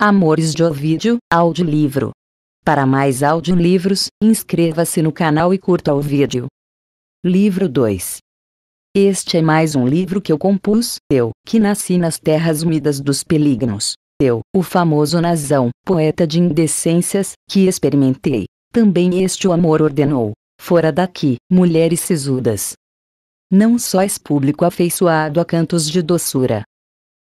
Amores de Ovídio, audiolivro. Para mais audiolivros, inscreva-se no canal e curta o vídeo. Livro 2. Este é mais um livro que eu compus, eu, que nasci nas terras úmidas dos Pelignos. Eu, o famoso Nazão, poeta de indecências, que experimentei. Também este o amor ordenou. Fora daqui, mulheres sisudas. Não sóis público afeiçoado a cantos de doçura,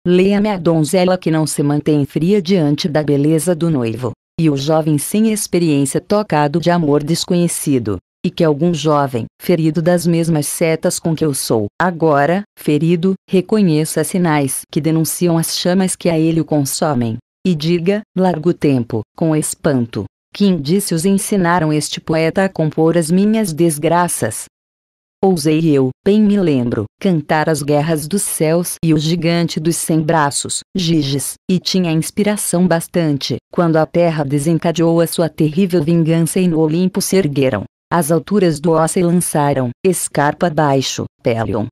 Leia-me a donzela que não se mantém fria diante da beleza do noivo, e o jovem sem experiência tocado de amor desconhecido, e que algum jovem, ferido das mesmas setas com que eu sou, agora, ferido, reconheça sinais que denunciam as chamas que a ele o consomem, e diga, largo tempo, com espanto, que indícios ensinaram este poeta a compor as minhas desgraças, Ousei eu, bem me lembro, cantar as guerras dos céus e o gigante dos cem braços, Giges, e tinha inspiração bastante, quando a terra desencadeou a sua terrível vingança e no Olimpo se ergueram. As alturas do ó se lançaram, escarpa abaixo, Pelion.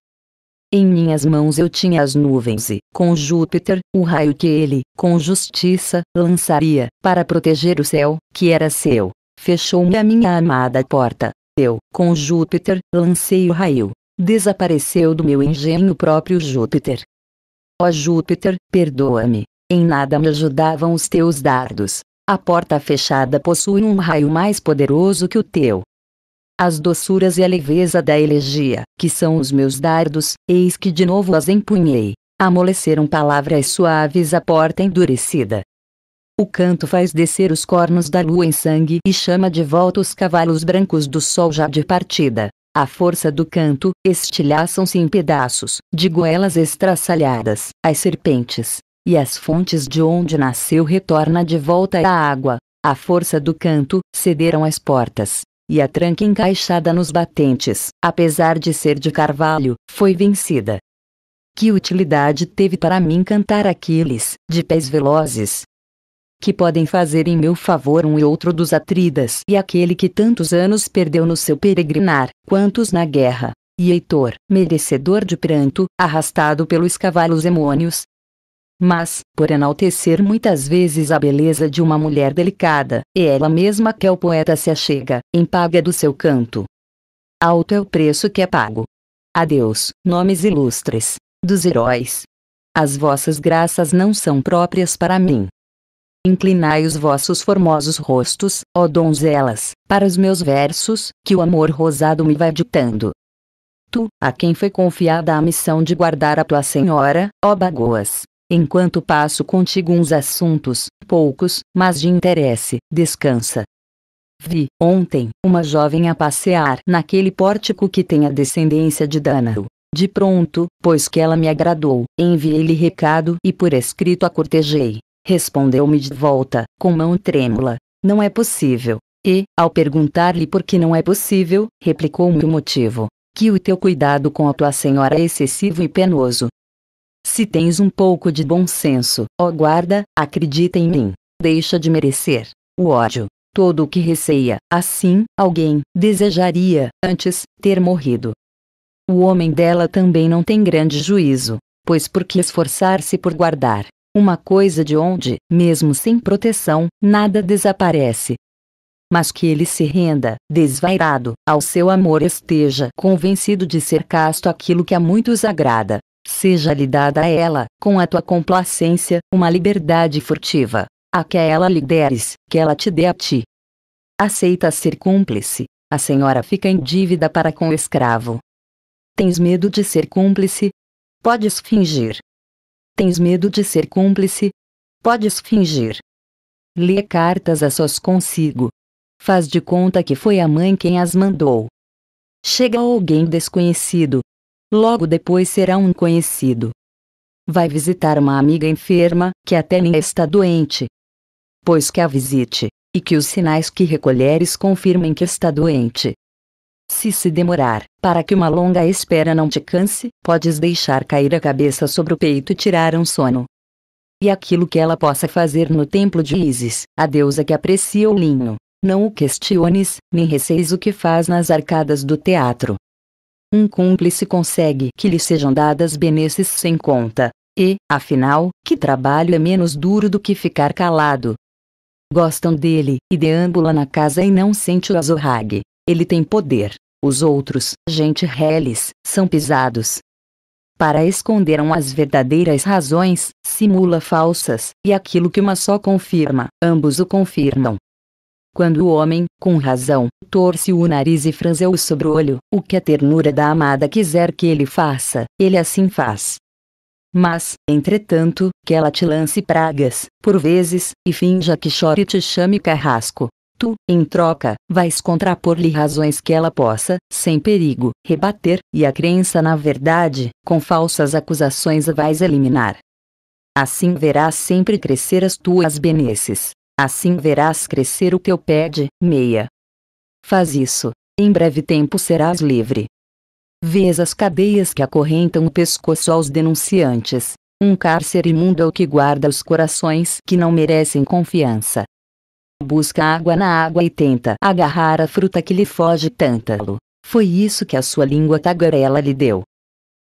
Em minhas mãos eu tinha as nuvens e, com Júpiter, o raio que ele, com justiça, lançaria, para proteger o céu, que era seu. Fechou-me a minha amada porta, eu, com Júpiter, lancei o raio. Desapareceu do meu engenho próprio Júpiter. Ó Júpiter, perdoa-me. Em nada me ajudavam os teus dardos. A porta fechada possui um raio mais poderoso que o teu. As doçuras e a leveza da elegia, que são os meus dardos, eis que de novo as empunhei. Amoleceram palavras suaves à porta endurecida. O canto faz descer os cornos da lua em sangue e chama de volta os cavalos brancos do sol já de partida. A força do canto, estilhaçam-se em pedaços, de goelas estraçalhadas, as serpentes. E as fontes de onde nasceu retorna de volta a água. A força do canto, cederam as portas. E a tranca encaixada nos batentes, apesar de ser de carvalho, foi vencida. Que utilidade teve para mim cantar Aquiles, de pés velozes, que podem fazer em meu favor um e outro dos Atridas e aquele que tantos anos perdeu no seu peregrinar, quantos na guerra. E Heitor, merecedor de pranto, arrastado pelos cavalos hemônios. Mas, por enaltecer muitas vezes a beleza de uma mulher delicada, é ela mesma que ao é poeta se achega, em paga do seu canto. Alto é o preço que é pago. Adeus, nomes ilustres, dos heróis. As vossas graças não são próprias para mim. Inclinai os vossos formosos rostos, ó donzelas, para os meus versos, que o amor rosado me vai ditando. Tu, a quem foi confiada a missão de guardar a tua senhora, ó bagoas, enquanto passo contigo uns assuntos, poucos, mas de interesse, descansa. Vi, ontem, uma jovem a passear naquele pórtico que tem a descendência de Danao. De pronto, pois que ela me agradou, enviei-lhe recado e por escrito a cortejei, Respondeu-me de volta, com mão trêmula. Não é possível. E, ao perguntar-lhe por que não é possível, replicou-me o motivo: que o teu cuidado com a tua senhora é excessivo e penoso. Se tens um pouco de bom senso, ó guarda, acredita em mim. Deixa de merecer o ódio. Todo o que receia, assim, alguém, desejaria, antes, ter morrido. O homem dela também não tem grande juízo, pois por que esforçar-se por guardar uma coisa de onde, mesmo sem proteção, nada desaparece. Mas que ele se renda, desvairado, ao seu amor esteja convencido de ser casto aquilo que a muitos agrada. Seja-lhe dada a ela, com a tua complacência, uma liberdade furtiva, a que ela lhe deres, que ela te dê a ti. Aceita ser cúmplice, a senhora fica em dívida para com o escravo. Tens medo de ser cúmplice? Podes fingir, Tens medo de ser cúmplice? Podes fingir. Lê cartas a sós consigo. Faz de conta que foi a mãe quem as mandou. Chega alguém desconhecido. Logo depois será um conhecido. Vai visitar uma amiga enferma, que até nem está doente. Pois que a visite, e que os sinais que recolheres confirmem que está doente. Se se demorar, para que uma longa espera não te canse, podes deixar cair a cabeça sobre o peito e tirar um sono. E aquilo que ela possa fazer no templo de Isis, a deusa que aprecia o linho, não o questiones, nem receis o que faz nas arcadas do teatro. Um cúmplice consegue que lhe sejam dadas benesses sem conta. E, afinal, que trabalho é menos duro do que ficar calado? Gostam dele, e deambula na casa e não sente o azorrague. Ele tem poder. Os outros, gente reles, são pisados. Para esconderam as verdadeiras razões, simula falsas, e aquilo que uma só confirma, ambos o confirmam. Quando o homem, com razão, torce o nariz e franzeu o sobreolho, o que a ternura da amada quiser que ele faça, ele assim faz. Mas, entretanto, que ela te lance pragas, por vezes, e finja que chore e te chame carrasco, tu, em troca, vais contrapor-lhe razões que ela possa, sem perigo, rebater, e a crença na verdade, com falsas acusações a vais eliminar. Assim verás sempre crescer as tuas benesses. Assim verás crescer o teu pé de meia. Faz isso, em breve tempo serás livre. Vês as cadeias que acorrentam o pescoço aos denunciantes, um cárcere imundo é o que guarda os corações que não merecem confiança. Busca água na água e tenta agarrar a fruta que lhe foge tântalo. Foi isso que a sua língua tagarela lhe deu.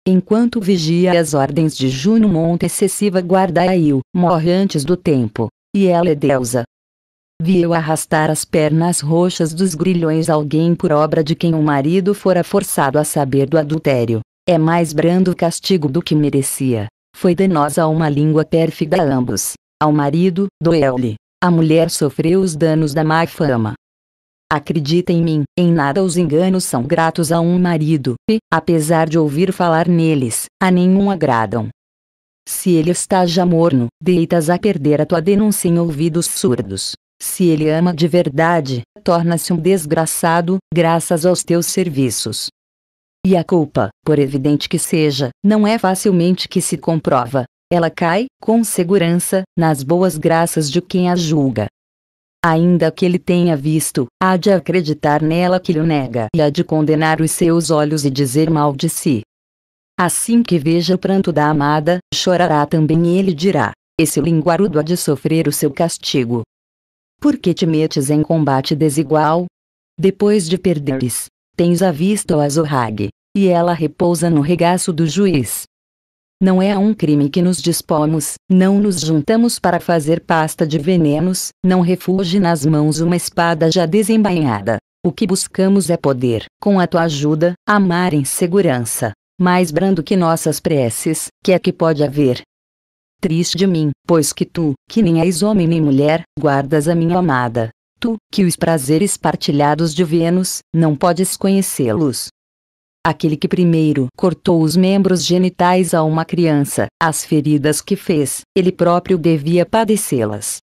Enquanto vigia as ordens de Juno monta excessiva guarda Ail, morre antes do tempo. E ela é deusa. Viu arrastar as pernas roxas dos grilhões alguém por obra de quem o marido fora forçado a saber do adultério. É mais brando castigo do que merecia. Foi danosa uma língua pérfida a ambos. Ao marido, doeu-lhe, a mulher sofreu os danos da má fama. Acredita em mim, em nada os enganos são gratos a um marido, e, apesar de ouvir falar neles, a nenhum agradam. Se ele está já morno, deitas a perder a tua denúncia em ouvidos surdos. Se ele ama de verdade, torna-se um desgraçado, graças aos teus serviços. E a culpa, por evidente que seja, não é facilmente que se comprova, ela cai, com segurança, nas boas graças de quem a julga. Ainda que ele tenha visto, há de acreditar nela que lhe nega e há de condenar os seus olhos e dizer mal de si. Assim que veja o pranto da amada, chorará também e ele dirá: Esse linguarudo há de sofrer o seu castigo. Por que te metes em combate desigual? Depois de perderes, tens a vista ao Azorrague, e ela repousa no regaço do juiz. Não é a um crime que nos dispomos, não nos juntamos para fazer pasta de venenos, não refugie nas mãos uma espada já desembainhada. O que buscamos é poder, com a tua ajuda, amar em segurança. Mais brando que nossas preces, que é que pode haver? Triste de mim, pois que tu, que nem és homem nem mulher, guardas a minha amada. Tu, que os prazeres partilhados de Vênus, não podes conhecê-los, aquele que primeiro cortou os membros genitais a uma criança, as feridas que fez, ele próprio devia padecê-las.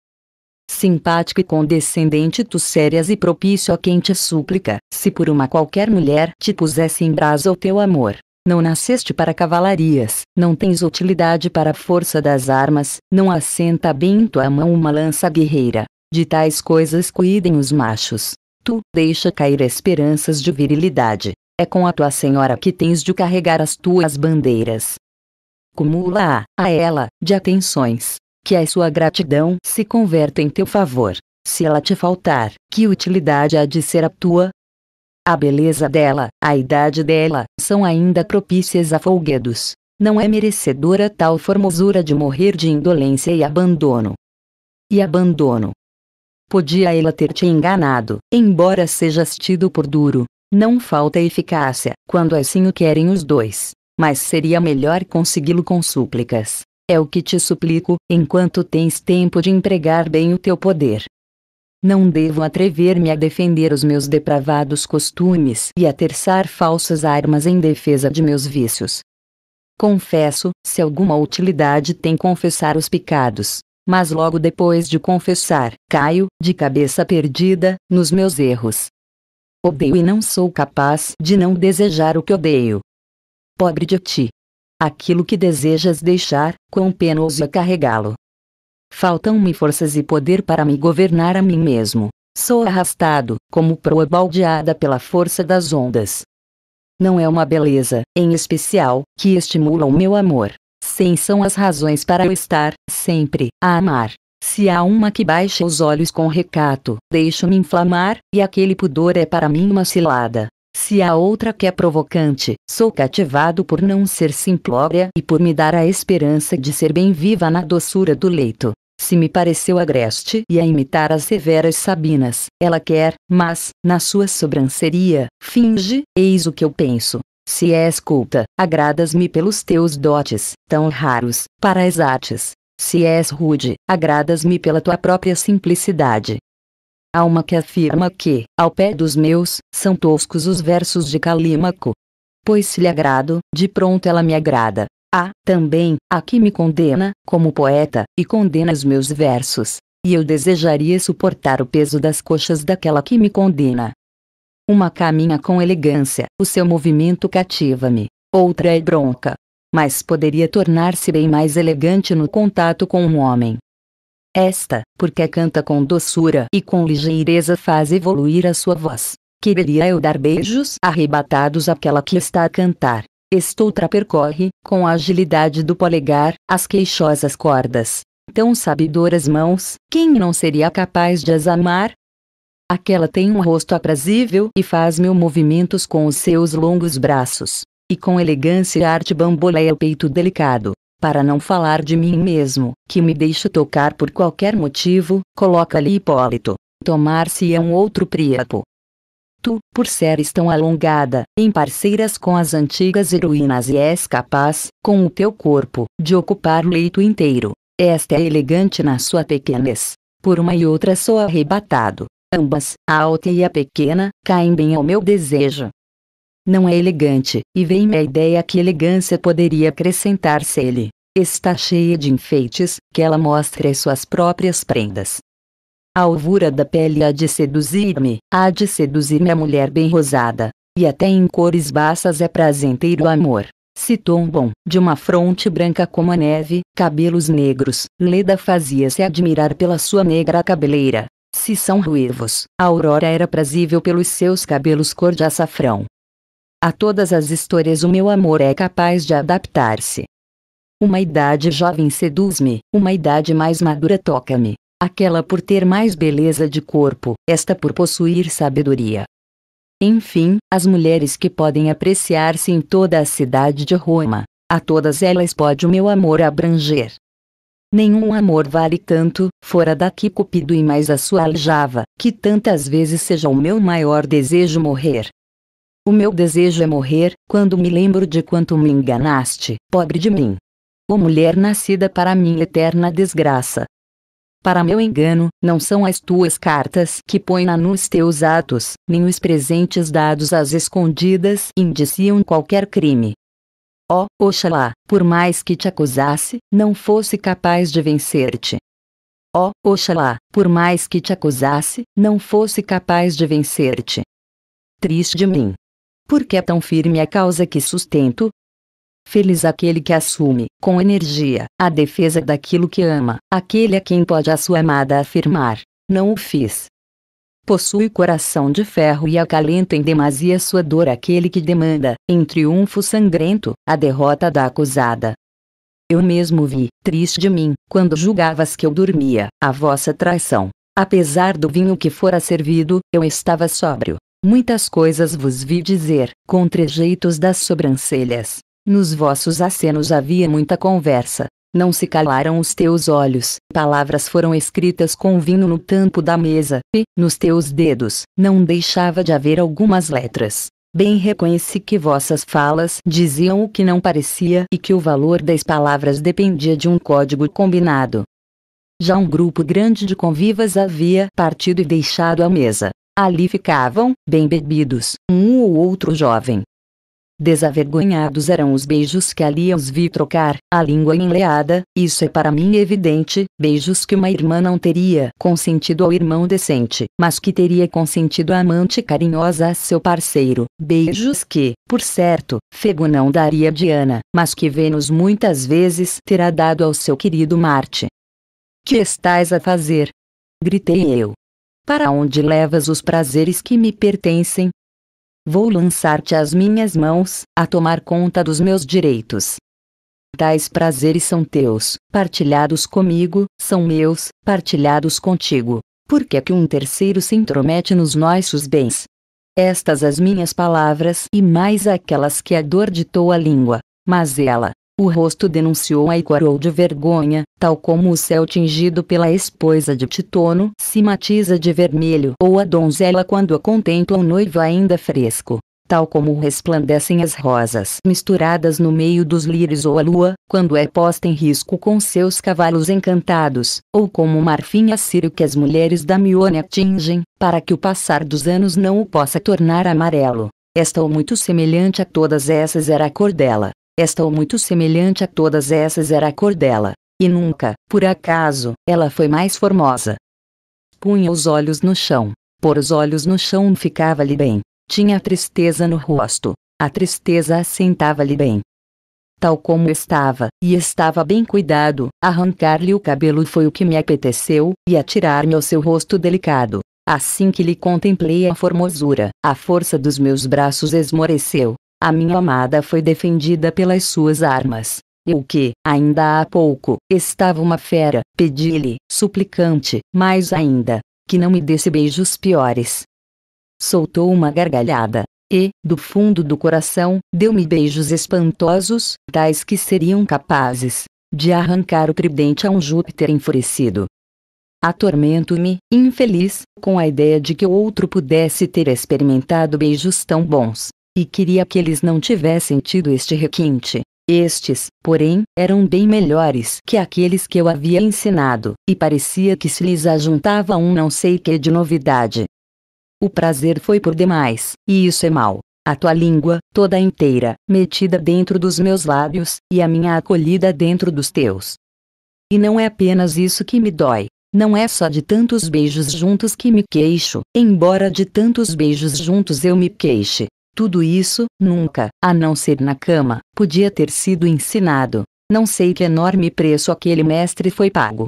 Simpático e condescendente tu sérias e propício a quem te súplica, se por uma qualquer mulher te pusesse em brasa o teu amor, não nasceste para cavalarias, não tens utilidade para a força das armas, não assenta bem em tua mão uma lança guerreira. De tais coisas cuidem os machos. Tu, deixa cair esperanças de virilidade. É com a tua senhora que tens de carregar as tuas bandeiras. Cumula-a, a ela, de atenções, que a sua gratidão se converta em teu favor. Se ela te faltar, que utilidade há de ser a tua? A beleza dela, a idade dela, são ainda propícias a folguedos. Não é merecedora tal formosura de morrer de indolência e abandono. E abandono. Podia ela ter te enganado, embora sejas tido por duro, não falta eficácia, quando assim o querem os dois. Mas seria melhor consegui-lo com súplicas. É o que te suplico, enquanto tens tempo de empregar bem o teu poder. Não devo atrever-me a defender os meus depravados costumes e a terçar falsas armas em defesa de meus vícios. Confesso, se alguma utilidade tem confessar os pecados, mas logo depois de confessar, caio, de cabeça perdida, nos meus erros. Odeio e não sou capaz de não desejar o que odeio. Pobre de ti. Aquilo que desejas deixar, quão penoso é carregá-lo. Faltam-me forças e poder para me governar a mim mesmo. Sou arrastado, como proa baldeada pela força das ondas. Não é uma beleza, em especial, que estimula o meu amor. Sem são as razões para eu estar, sempre, a amar. Se há uma que baixa os olhos com recato, deixo-me inflamar, e aquele pudor é para mim uma cilada. Se há outra que é provocante, sou cativado por não ser simplória e por me dar a esperança de ser bem viva na doçura do leito. Se me pareceu agreste e a imitar as severas sabinas, ela quer, mas, na sua sobranceria, finge, eis o que eu penso. Se és culta, agradas-me pelos teus dotes, tão raros, para as artes, se és rude, agradas-me pela tua própria simplicidade. Há uma que afirma que, ao pé dos meus, são toscos os versos de Calímaco. Pois se lhe agrado, de pronto ela me agrada. Há, também, a que me condena, como poeta, e condena os meus versos. E eu desejaria suportar o peso das coxas daquela que me condena. Uma caminha com elegância, o seu movimento cativa-me. Outra é bronca, mas poderia tornar-se bem mais elegante no contato com um homem. Esta, porque canta com doçura e com ligeireza faz evoluir a sua voz. Quereria eu dar beijos arrebatados àquela que está a cantar. Estoutra percorre, com a agilidade do polegar, as queixosas cordas. Tão sabedoras mãos, quem não seria capaz de as amar? Aquela tem um rosto aprazível e faz mil movimentos com os seus longos braços. E com elegância e arte bamboleia o peito delicado. Para não falar de mim mesmo, que me deixo tocar por qualquer motivo, coloca lhe Hipólito. Tomar-se é um outro Priapo. Tu, por seres tão alongada, em parceiras com as antigas heroínas e és capaz, com o teu corpo, de ocupar o leito inteiro. Esta é elegante na sua pequenez. Por uma e outra sou arrebatado. Ambas, a alta e a pequena, caem bem ao meu desejo não é elegante, e vem-me a ideia que elegância poderia acrescentar-se ele. Está cheia de enfeites, que ela mostre as suas próprias prendas. A alvura da pele há de seduzir-me, há de seduzir-me a mulher bem rosada, e até em cores baças é prazenteiro o amor. Se tombam, de uma fronte branca como a neve, cabelos negros, Leda fazia-se admirar pela sua negra cabeleira. Se são ruivos, a aurora era prazível pelos seus cabelos cor de açafrão. A todas as histórias o meu amor é capaz de adaptar-se. Uma idade jovem seduz-me, uma idade mais madura toca-me. Aquela por ter mais beleza de corpo, esta por possuir sabedoria. Enfim, as mulheres que podem apreciar-se em toda a cidade de Roma, a todas elas pode o meu amor abranger. Nenhum amor vale tanto, fora daqui Cupido e mais a sua aljava, que tantas vezes seja o meu maior desejo morrer, o meu desejo é morrer, quando me lembro de quanto me enganaste, pobre de mim. Ô mulher nascida para minha eterna desgraça. Para meu engano, não são as tuas cartas que põem na os teus atos, nem os presentes dados às escondidas indiciam qualquer crime. Ó, oh, oxalá, por mais que te acusasse, não fosse capaz de vencer-te. Ó, oh, oxalá, por mais que te acusasse, não fosse capaz de vencer-te. Triste de mim. Porque é tão firme a causa que sustento? Feliz aquele que assume, com energia, a defesa daquilo que ama, aquele a quem pode a sua amada afirmar: Não o fiz. Possui coração de ferro e acalenta em demasia sua dor aquele que demanda, em triunfo sangrento, a derrota da acusada. Eu mesmo vi, triste de mim, quando julgavas que eu dormia, a vossa traição. Apesar do vinho que fora servido, eu estava sóbrio. Muitas coisas vos vi dizer, com trejeitos das sobrancelhas. Nos vossos acenos havia muita conversa. Não se calaram os teus olhos, palavras foram escritas com vinho no tampo da mesa, e, nos teus dedos, não deixava de haver algumas letras. Bem reconheci que vossas falas diziam o que não parecia e que o valor das palavras dependia de um código combinado. Já um grupo grande de convivas havia partido e deixado a mesa. Ali ficavam, bem bebidos, um ou outro jovem. Desavergonhados eram os beijos que ali os vi trocar, a língua enleada, isso é para mim evidente, beijos que uma irmã não teria consentido ao irmão decente, mas que teria consentido a amante carinhosa a seu parceiro, beijos que, por certo, Fego não daria a Diana, mas que Vênus muitas vezes terá dado ao seu querido Marte. Que estás a fazer? Gritei eu. Para onde levas os prazeres que me pertencem? Vou lançar-te as minhas mãos, a tomar conta dos meus direitos. Tais prazeres são teus, partilhados comigo, são meus, partilhados contigo. Por que é que um terceiro se intromete nos nossos bens? Estas as minhas palavras e mais aquelas que a dor ditou à língua, mas ela, o rosto denunciou a Iquarou de vergonha, tal como o céu tingido pela esposa de Titono se matiza de vermelho ou a donzela quando a contempla um noivo ainda fresco. Tal como resplandecem as rosas misturadas no meio dos lírios ou a lua, quando é posta em risco com seus cavalos encantados, ou como o marfim assírio que as mulheres da Mione atingem, para que o passar dos anos não o possa tornar amarelo. Esta ou muito semelhante a todas essas era a cor dela, esta ou muito semelhante a todas essas era a cor dela, e nunca, por acaso, ela foi mais formosa. Punha os olhos no chão. Pôr os olhos no chão ficava-lhe bem. Tinha tristeza no rosto. A tristeza assentava-lhe bem. Tal como estava, e estava bem cuidado, arrancar-lhe o cabelo foi o que me apeteceu, e atirar-me ao seu rosto delicado. Assim que lhe contemplei a formosura, a força dos meus braços esmoreceu, a minha amada foi defendida pelas suas armas. Eu que, ainda há pouco, estava uma fera, pedi-lhe, suplicante, mais ainda, que não me desse beijos piores. Soltou uma gargalhada, e, do fundo do coração, deu-me beijos espantosos, tais que seriam capazes de arrancar o tridente a um Júpiter enfurecido. Atormento-me, infeliz, com a ideia de que o outro pudesse ter experimentado beijos tão bons, e queria que eles não tivessem tido este requinte. Estes, porém, eram bem melhores que aqueles que eu havia ensinado, e parecia que se lhes ajuntava um não sei que de novidade. O prazer foi por demais, e isso é mal. A tua língua, toda inteira, metida dentro dos meus lábios, e a minha acolhida dentro dos teus. E não é apenas isso que me dói. Não é só de tantos beijos juntos que me queixo, embora de tantos beijos juntos eu me queixe, tudo isso, nunca, a não ser na cama, podia ter sido ensinado. Não sei que enorme preço aquele mestre foi pago.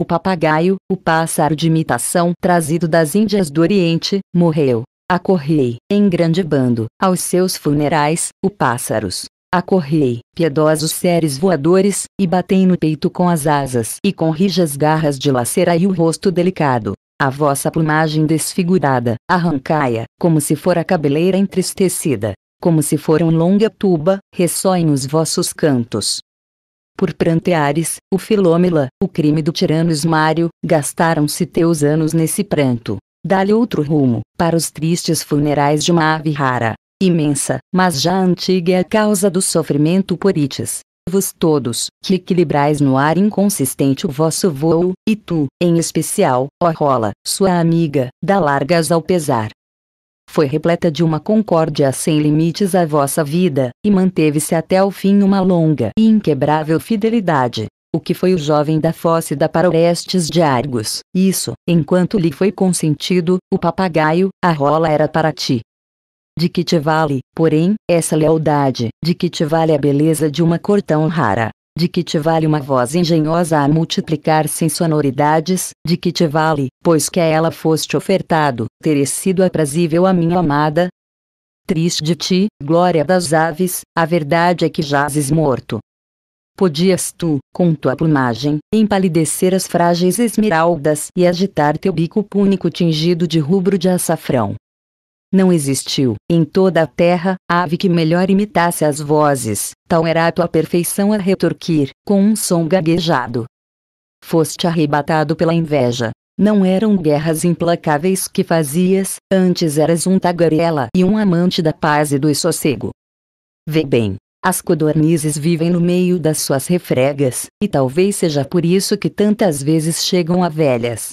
O papagaio, o pássaro de imitação trazido das Índias do Oriente, morreu. Acorrei, em grande bando, aos seus funerais, o pássaros. Acorrei, piedosos seres voadores, e batei no peito com as asas e com rijas garras de e o rosto delicado a vossa plumagem desfigurada, arrancai-a, como se for a cabeleira entristecida, como se for um longa tuba, ressoem os vossos cantos. Por pranteares, o Filômela, o crime do tirano Ismário, gastaram-se teus anos nesse pranto. Dá-lhe outro rumo, para os tristes funerais de uma ave rara, imensa, mas já antiga é a causa do sofrimento por Itis vos todos, que equilibrais no ar inconsistente o vosso vôo, e tu, em especial, ó Rola, sua amiga, dá largas ao pesar. Foi repleta de uma concórdia sem limites a vossa vida, e manteve-se até o fim uma longa e inquebrável fidelidade. O que foi o jovem da Fócida para Orestes de Argos? Isso, enquanto lhe foi consentido, o papagaio, a rola era para ti. De que te vale, porém, essa lealdade? De que te vale a beleza de uma cor tão rara? De que te vale uma voz engenhosa a multiplicar sem sonoridades? De que te vale, pois que a ela foste ofertado, teres sido aprazível a minha amada? Triste de ti, glória das aves, a verdade é que jazes morto. Podias tu, com tua plumagem, empalidecer as frágeis esmeraldas e agitar teu bico púnico tingido de rubro de açafrão não existiu, em toda a terra, ave que melhor imitasse as vozes, tal era a tua perfeição a retorquir, com um som gaguejado. Foste arrebatado pela inveja. Não eram guerras implacáveis que fazias, antes eras um tagarela e um amante da paz e do sossego. Vê bem, as codornizes vivem no meio das suas refregas, e talvez seja por isso que tantas vezes chegam a velhas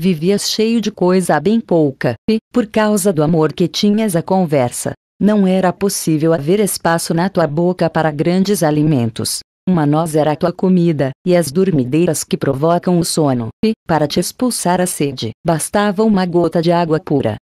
vivias cheio de coisa bem pouca, e, por causa do amor que tinhas à conversa, não era possível haver espaço na tua boca para grandes alimentos. Uma noz era a tua comida, e as dormideiras que provocam o sono, e, para te expulsar a sede, bastava uma gota de água pura.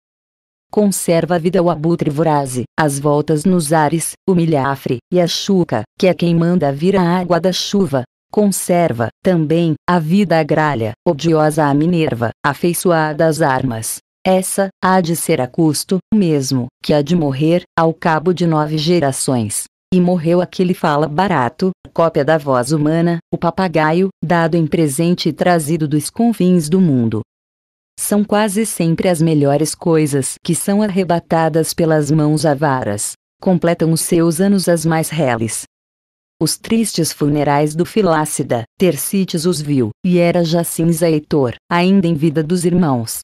Conserva a vida o abutre voraze, as voltas nos ares, o milhafre, e a chuca, que é quem manda vir a água da chuva, Conserva, também, a vida agrária, odiosa a Minerva, afeiçoada às armas. Essa, há de ser a custo, mesmo, que há de morrer, ao cabo de nove gerações. E morreu aquele fala barato, cópia da voz humana, o papagaio, dado em presente e trazido dos confins do mundo. São quase sempre as melhores coisas que são arrebatadas pelas mãos avaras. Completam os seus anos as mais reles, os tristes funerais do Filácida, Tercites os viu, e era já cinza Heitor, ainda em vida dos irmãos.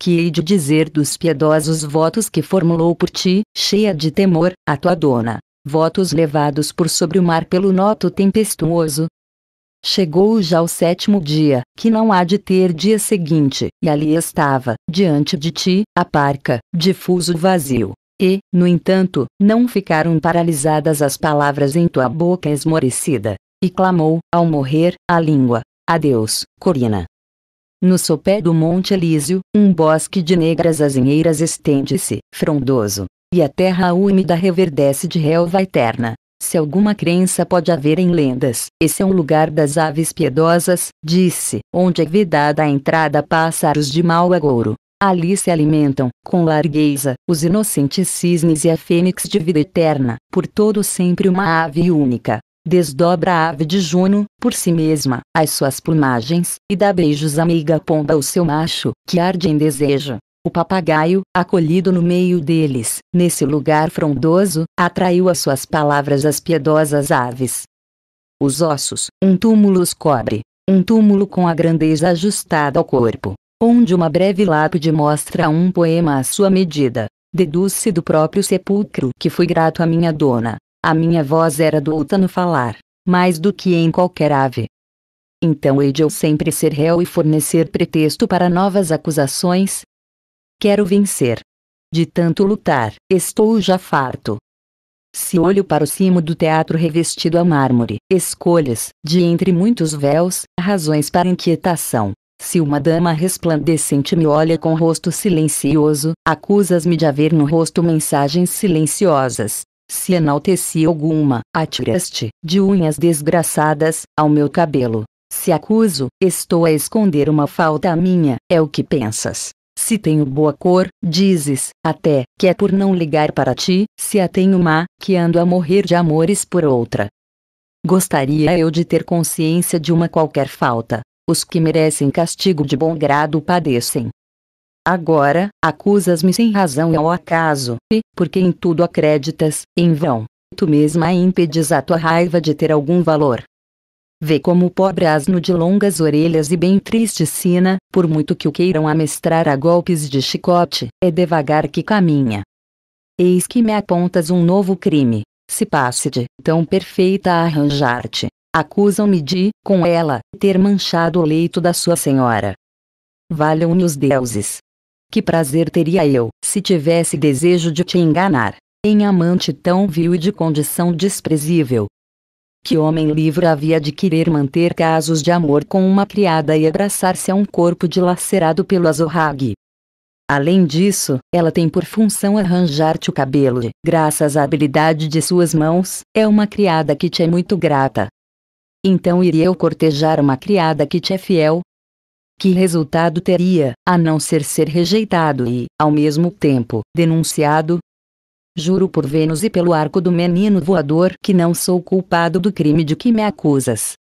Que hei de dizer dos piedosos votos que formulou por ti, cheia de temor, a tua dona, votos levados por sobre o mar pelo noto tempestuoso, Chegou já o sétimo dia, que não há de ter dia seguinte, e ali estava, diante de ti, a parca, difuso vazio, e, no entanto, não ficaram paralisadas as palavras em tua boca esmorecida. E clamou, ao morrer, a língua: Adeus, Corina. No sopé do Monte Elísio, um bosque de negras azinheiras estende-se, frondoso, e a terra úmida reverdece de relva eterna. Se alguma crença pode haver em lendas, esse é um lugar das aves piedosas, disse, onde é vedada a entrada a pássaros de mau agouro, Ali se alimentam, com largueza, os inocentes cisnes e a fênix de vida eterna, por todo sempre uma ave única. Desdobra a ave de Juno, por si mesma, as suas plumagens, e dá beijos à meiga pomba ao seu macho, que arde em desejo. O papagaio, acolhido no meio deles, nesse lugar frondoso, atraiu as suas palavras as piedosas aves. Os ossos, um túmulo os cobre, um túmulo com a grandeza ajustada ao corpo, onde uma breve lápide mostra um poema à sua medida. Deduz-se do próprio sepulcro que fui grato à minha dona. A minha voz era douta no falar, mais do que em qualquer ave. Então hei de eu sempre ser réu e fornecer pretexto para novas acusações? Quero vencer. De tanto lutar, estou já farto. Se olho para o cimo do teatro revestido a mármore, escolhas, de entre muitos véus, razões para inquietação. Se uma dama resplandecente me olha com rosto silencioso, acusas-me de haver no rosto mensagens silenciosas. Se enalteci alguma, atiraste, de unhas desgraçadas, ao meu cabelo. Se acuso, estou a esconder uma falta minha, é o que pensas. Se tenho boa cor, dizes, até, que é por não ligar para ti, se a tenho má, que ando a morrer de amores por outra. Gostaria eu de ter consciência de uma qualquer falta, os que merecem castigo de bom grado padecem. Agora, acusas-me sem razão e ao acaso, e, porque em tudo acreditas, em vão, tu mesma impedes a tua raiva de ter algum valor. Vê como o pobre asno de longas orelhas e bem triste sina, por muito que o queiram amestrar a golpes de chicote, é devagar que caminha. Eis que me apontas um novo crime, se passe de tão perfeita a arranjar-te, Acusam-me de, com ela, ter manchado o leito da sua senhora. Valham-me os deuses. Que prazer teria eu, se tivesse desejo de te enganar, em amante tão vil e de condição desprezível. Que homem livre havia de querer manter casos de amor com uma criada e abraçar-se a um corpo dilacerado pelo azorrague? Além disso, ela tem por função arranjar-te o cabelo. E, graças à habilidade de suas mãos, é uma criada que te é muito grata. Então iria eu cortejar uma criada que te é fiel? Que resultado teria, a não ser ser rejeitado e, ao mesmo tempo, denunciado? Juro por Vênus e pelo arco do menino voador que não sou culpado do crime de que me acusas.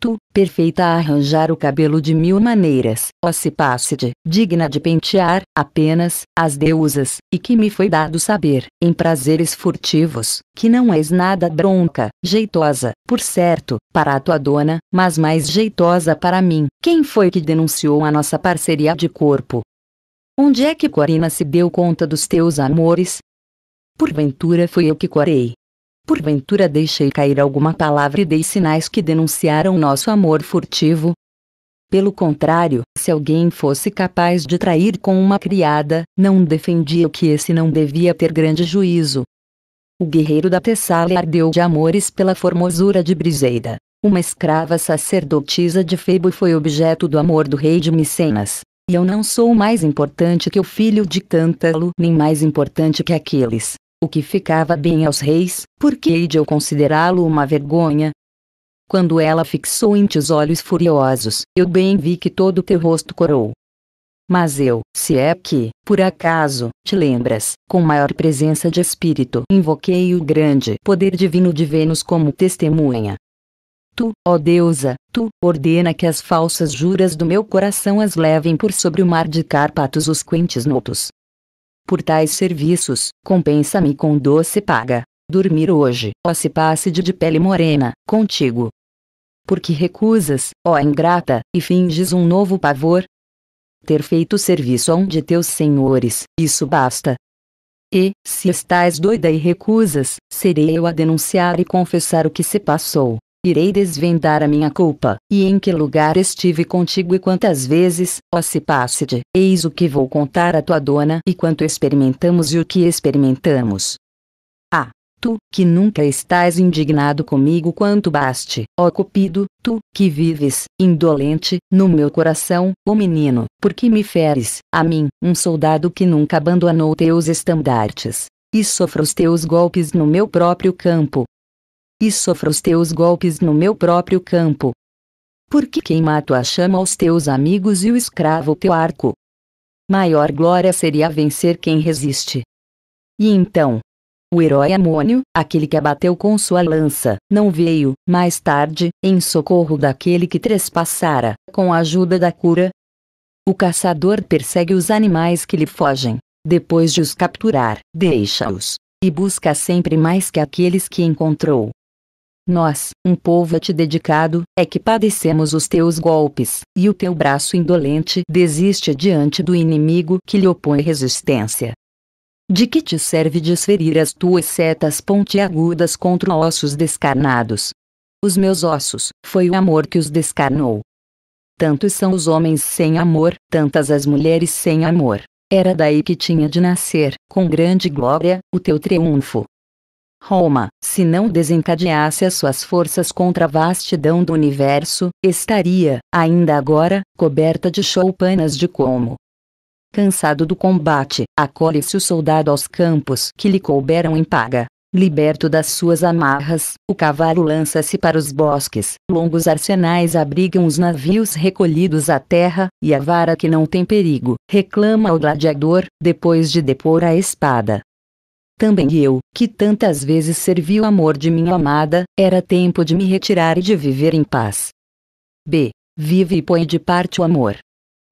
Tu, perfeita a arranjar o cabelo de mil maneiras, ó Cipácide, digna de pentear, apenas, as deusas, e que me foi dado saber, em prazeres furtivos, que não és nada bronca, jeitosa, por certo, para a tua dona, mas mais jeitosa para mim. Quem foi que denunciou a nossa parceria de corpo? Onde é que Corina se deu conta dos teus amores? Porventura fui eu que corei, Porventura deixei cair alguma palavra e dei sinais que denunciaram nosso amor furtivo. Pelo contrário, se alguém fosse capaz de trair com uma criada, não defendia que esse não devia ter grande juízo. O guerreiro da Tessália ardeu de amores pela formosura de Briseida. Uma escrava sacerdotisa de Febo foi objeto do amor do rei de Micenas. E eu não sou mais importante que o filho de Tântalo, nem mais importante que aqueles o que ficava bem aos reis, porque hei de eu considerá-lo uma vergonha? Quando ela fixou em ti os olhos furiosos, eu bem vi que todo teu rosto corou. Mas eu, se é que, por acaso, te lembras, com maior presença de espírito, invoquei o grande poder divino de Vênus como testemunha. Tu, ó deusa, tu, ordena que as falsas juras do meu coração as levem por sobre o mar de Cárpatos os quentes notos, por tais serviços, compensa-me com doce paga. Dormir hoje, ó se passe de pele morena, contigo. Porque recusas, ó ingrata, e finges um novo pavor? Ter feito serviço a um de teus senhores, isso basta. E, se estás doida e recusas, serei eu a denunciar e confessar o que se passou. Irei desvendar a minha culpa, e em que lugar estive contigo e quantas vezes, ó Cipácide, eis o que vou contar à tua dona e quanto experimentamos e o que experimentamos. Ah, tu, que nunca estás indignado comigo quanto baste, ó Cupido, tu, que vives, indolente, no meu coração, ó menino, porque me feres, a mim, um soldado que nunca abandonou teus estandartes, e sofro os teus golpes no meu próprio campo, e sofro os teus golpes no meu próprio campo. Porque quem mata a chama aos teus amigos e o escravo o teu arco. Maior glória seria vencer quem resiste. E então, o herói Amônio, aquele que abateu com sua lança, não veio, mais tarde, em socorro daquele que trespassara, com a ajuda da cura. O caçador persegue os animais que lhe fogem. Depois de os capturar, deixa-os, e busca sempre mais que aqueles que encontrou, nós, um povo a ti dedicado, é que padecemos os teus golpes, e o teu braço indolente desiste diante do inimigo que lhe opõe resistência. De que te serve desferir as tuas setas pontiagudas contra ossos descarnados? Os meus ossos, foi o amor que os descarnou. Tantos são os homens sem amor, tantas as mulheres sem amor. Era daí que tinha de nascer, com grande glória, o teu triunfo. Roma, se não desencadeasse as suas forças contra a vastidão do universo, estaria, ainda agora, coberta de choupanas de como. Cansado do combate, acolhe-se o soldado aos campos que lhe couberam em paga. Liberto das suas amarras, o cavalo lança-se para os bosques, longos arsenais abrigam os navios recolhidos à terra, e a vara que não tem perigo, reclama o gladiador, depois de depor a espada. Também eu, que tantas vezes servi o amor de minha amada, era tempo de me retirar e de viver em paz. B. Vive e põe de parte o amor.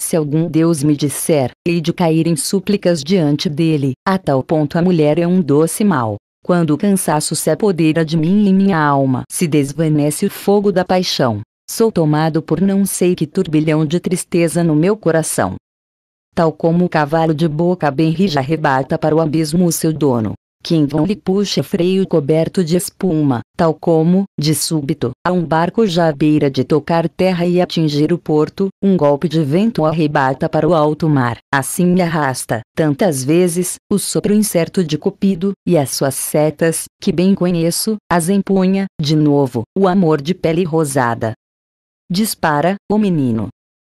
Se algum Deus me disser, hei de cair em súplicas diante dele, a tal ponto a mulher é um doce mal. Quando o cansaço se apodera de mim e minha alma se desvanece o fogo da paixão, sou tomado por não sei que turbilhão de tristeza no meu coração tal como o cavalo de boca bem rija arrebata para o abismo o seu dono. vão lhe puxa freio coberto de espuma, tal como, de súbito, a um barco já à beira de tocar terra e atingir o porto, um golpe de vento o arrebata para o alto mar. Assim me arrasta, tantas vezes, o sopro incerto de Cupido, e as suas setas, que bem conheço, as empunha, de novo, o amor de pele rosada. Dispara, o menino,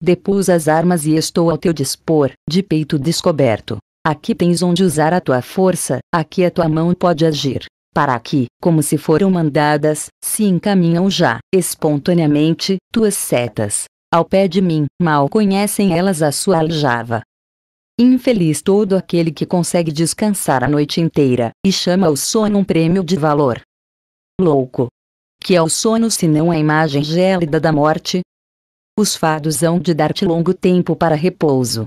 Depus as armas e estou ao teu dispor, de peito descoberto. Aqui tens onde usar a tua força, aqui a tua mão pode agir. Para aqui, como se foram mandadas, se encaminham já, espontaneamente, tuas setas. Ao pé de mim, mal conhecem elas a sua aljava. Infeliz todo aquele que consegue descansar a noite inteira, e chama o sono um prêmio de valor. Louco! Que é o sono se não a imagem gélida da morte, os fados hão de dar-te longo tempo para repouso.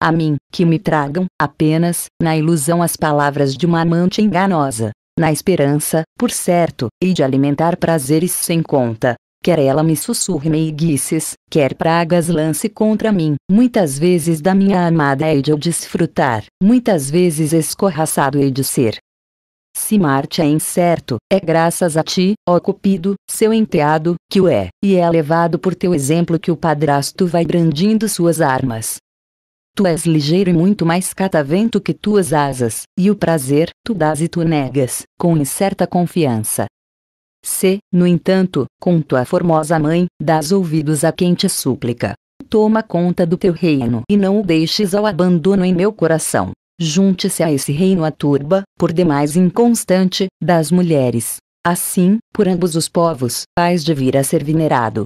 A mim, que me tragam, apenas, na ilusão as palavras de uma amante enganosa, na esperança, por certo, e de alimentar prazeres sem conta. Quer ela me sussurre meiguices, quer pragas lance contra mim, muitas vezes da minha amada hei de eu desfrutar, muitas vezes escorraçado hei de ser, se Marte é incerto, é graças a ti, ó Cupido, seu enteado, que o é, e é levado por teu exemplo que o padrasto vai brandindo suas armas. Tu és ligeiro e muito mais catavento que tuas asas, e o prazer, tu dás e tu negas, com incerta confiança. Se, no entanto, com tua formosa mãe, dás ouvidos a quem te súplica. Toma conta do teu reino e não o deixes ao abandono em meu coração junte-se a esse reino a turba, por demais inconstante, das mulheres. Assim, por ambos os povos, vais de vir a ser venerado.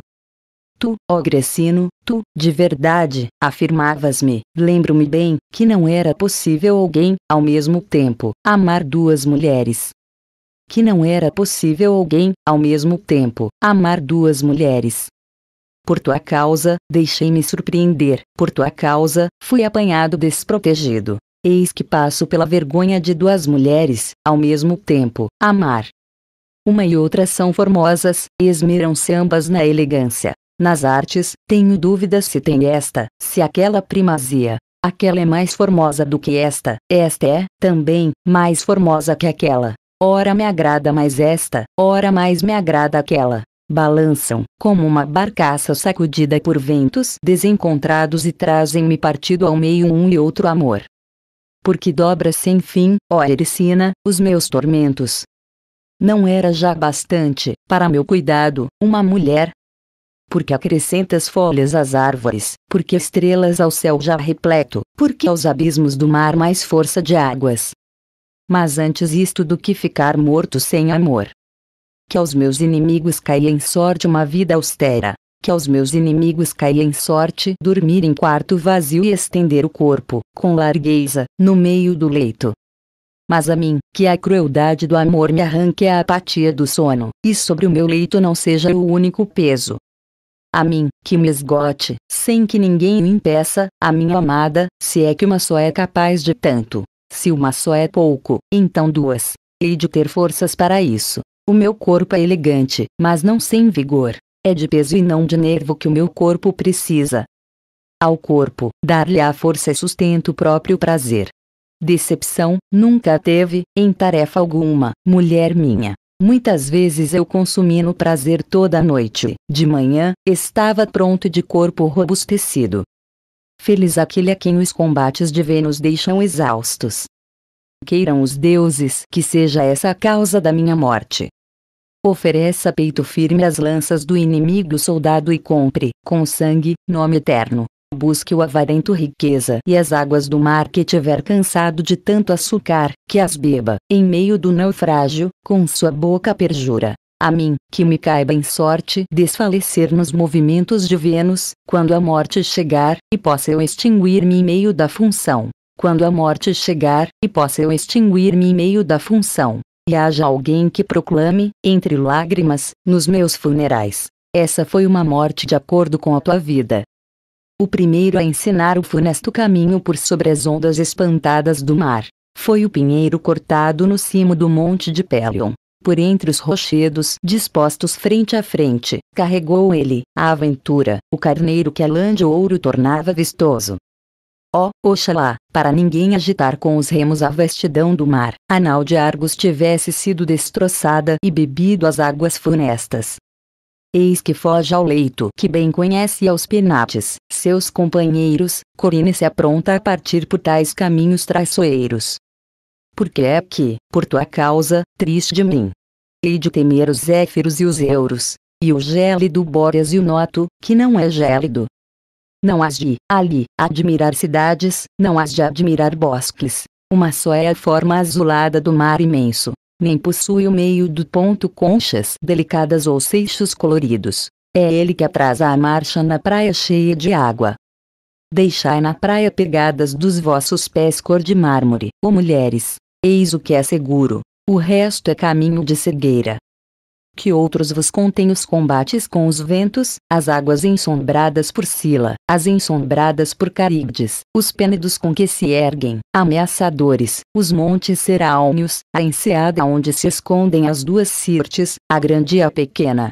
Tu, ó Grecino, tu, de verdade, afirmavas-me, lembro-me bem, que não era possível alguém, ao mesmo tempo, amar duas mulheres. Que não era possível alguém, ao mesmo tempo, amar duas mulheres. Por tua causa, deixei-me surpreender, por tua causa, fui apanhado desprotegido. Eis que passo pela vergonha de duas mulheres, ao mesmo tempo, amar. Uma e outra são formosas, esmeram-se ambas na elegância. Nas artes, tenho dúvidas se tem esta, se aquela primazia. Aquela é mais formosa do que esta, esta é, também, mais formosa que aquela. Ora me agrada mais esta, ora mais me agrada aquela. Balançam, como uma barcaça sacudida por ventos desencontrados e trazem-me partido ao meio um e outro amor porque dobra sem fim, ó Ericina, os meus tormentos. Não era já bastante, para meu cuidado, uma mulher? Porque acrescentas folhas às árvores, porque estrelas ao céu já repleto, porque aos abismos do mar mais força de águas. Mas antes isto do que ficar morto sem amor. Que aos meus inimigos caia em sorte uma vida austera, que aos meus inimigos caia em sorte dormir em quarto vazio e estender o corpo, com largueza, no meio do leito. Mas a mim, que a crueldade do amor me arranque a apatia do sono, e sobre o meu leito não seja o único peso. A mim, que me esgote, sem que ninguém o impeça, a minha amada, se é que uma só é capaz de tanto. Se uma só é pouco, então duas. Hei de ter forças para isso. O meu corpo é elegante, mas não sem vigor. É de peso e não de nervo que o meu corpo precisa. Ao corpo, dar-lhe a força e sustento o próprio prazer. Decepção, nunca teve, em tarefa alguma, mulher minha. Muitas vezes eu consumi no prazer toda a noite, de manhã, estava pronto de corpo robustecido. Feliz aquele a quem os combates de Vênus deixam exaustos. Queiram os deuses que seja essa a causa da minha morte. Ofereça peito firme às lanças do inimigo soldado e compre, com sangue, nome eterno. Busque o avarento riqueza e as águas do mar que tiver cansado de tanto açucar, que as beba, em meio do naufrágio, com sua boca perjura. A mim, que me caiba em sorte desfalecer nos movimentos de Vênus quando a morte chegar, e possa eu extinguir-me em meio da função. Quando a morte chegar, e possa eu extinguir-me em meio da função e haja alguém que proclame, entre lágrimas, nos meus funerais. Essa foi uma morte de acordo com a tua vida. O primeiro a ensinar o funesto caminho por sobre as ondas espantadas do mar, foi o pinheiro cortado no cimo do monte de Pelion. Por entre os rochedos dispostos frente a frente, carregou ele, a aventura, o carneiro que a lã de ouro tornava vistoso ó, oh, oxalá, para ninguém agitar com os remos a vastidão do mar, a nau de Argos tivesse sido destroçada e bebido as águas funestas. Eis que foge ao leito que bem conhece aos penates, seus companheiros, Corine se apronta a partir por tais caminhos traiçoeiros. Porque é que, por tua causa, triste de mim. Hei de temer os éfiros e os euros, e o gélido Bóreas e o Noto, que não é gélido, não has de, ali, admirar cidades, não has de admirar bosques. Uma só é a forma azulada do mar imenso. Nem possui o meio do ponto conchas delicadas ou seixos coloridos. É ele que atrasa a marcha na praia cheia de água. Deixai na praia pegadas dos vossos pés cor de mármore, ó mulheres, eis o que é seguro, o resto é caminho de cegueira que outros vos contem os combates com os ventos, as águas ensombradas por Sila, as ensombradas por Caríbdis, os pênedos com que se erguem, ameaçadores, os montes serálmios, a enseada onde se escondem as duas cirtes, a grande e a pequena.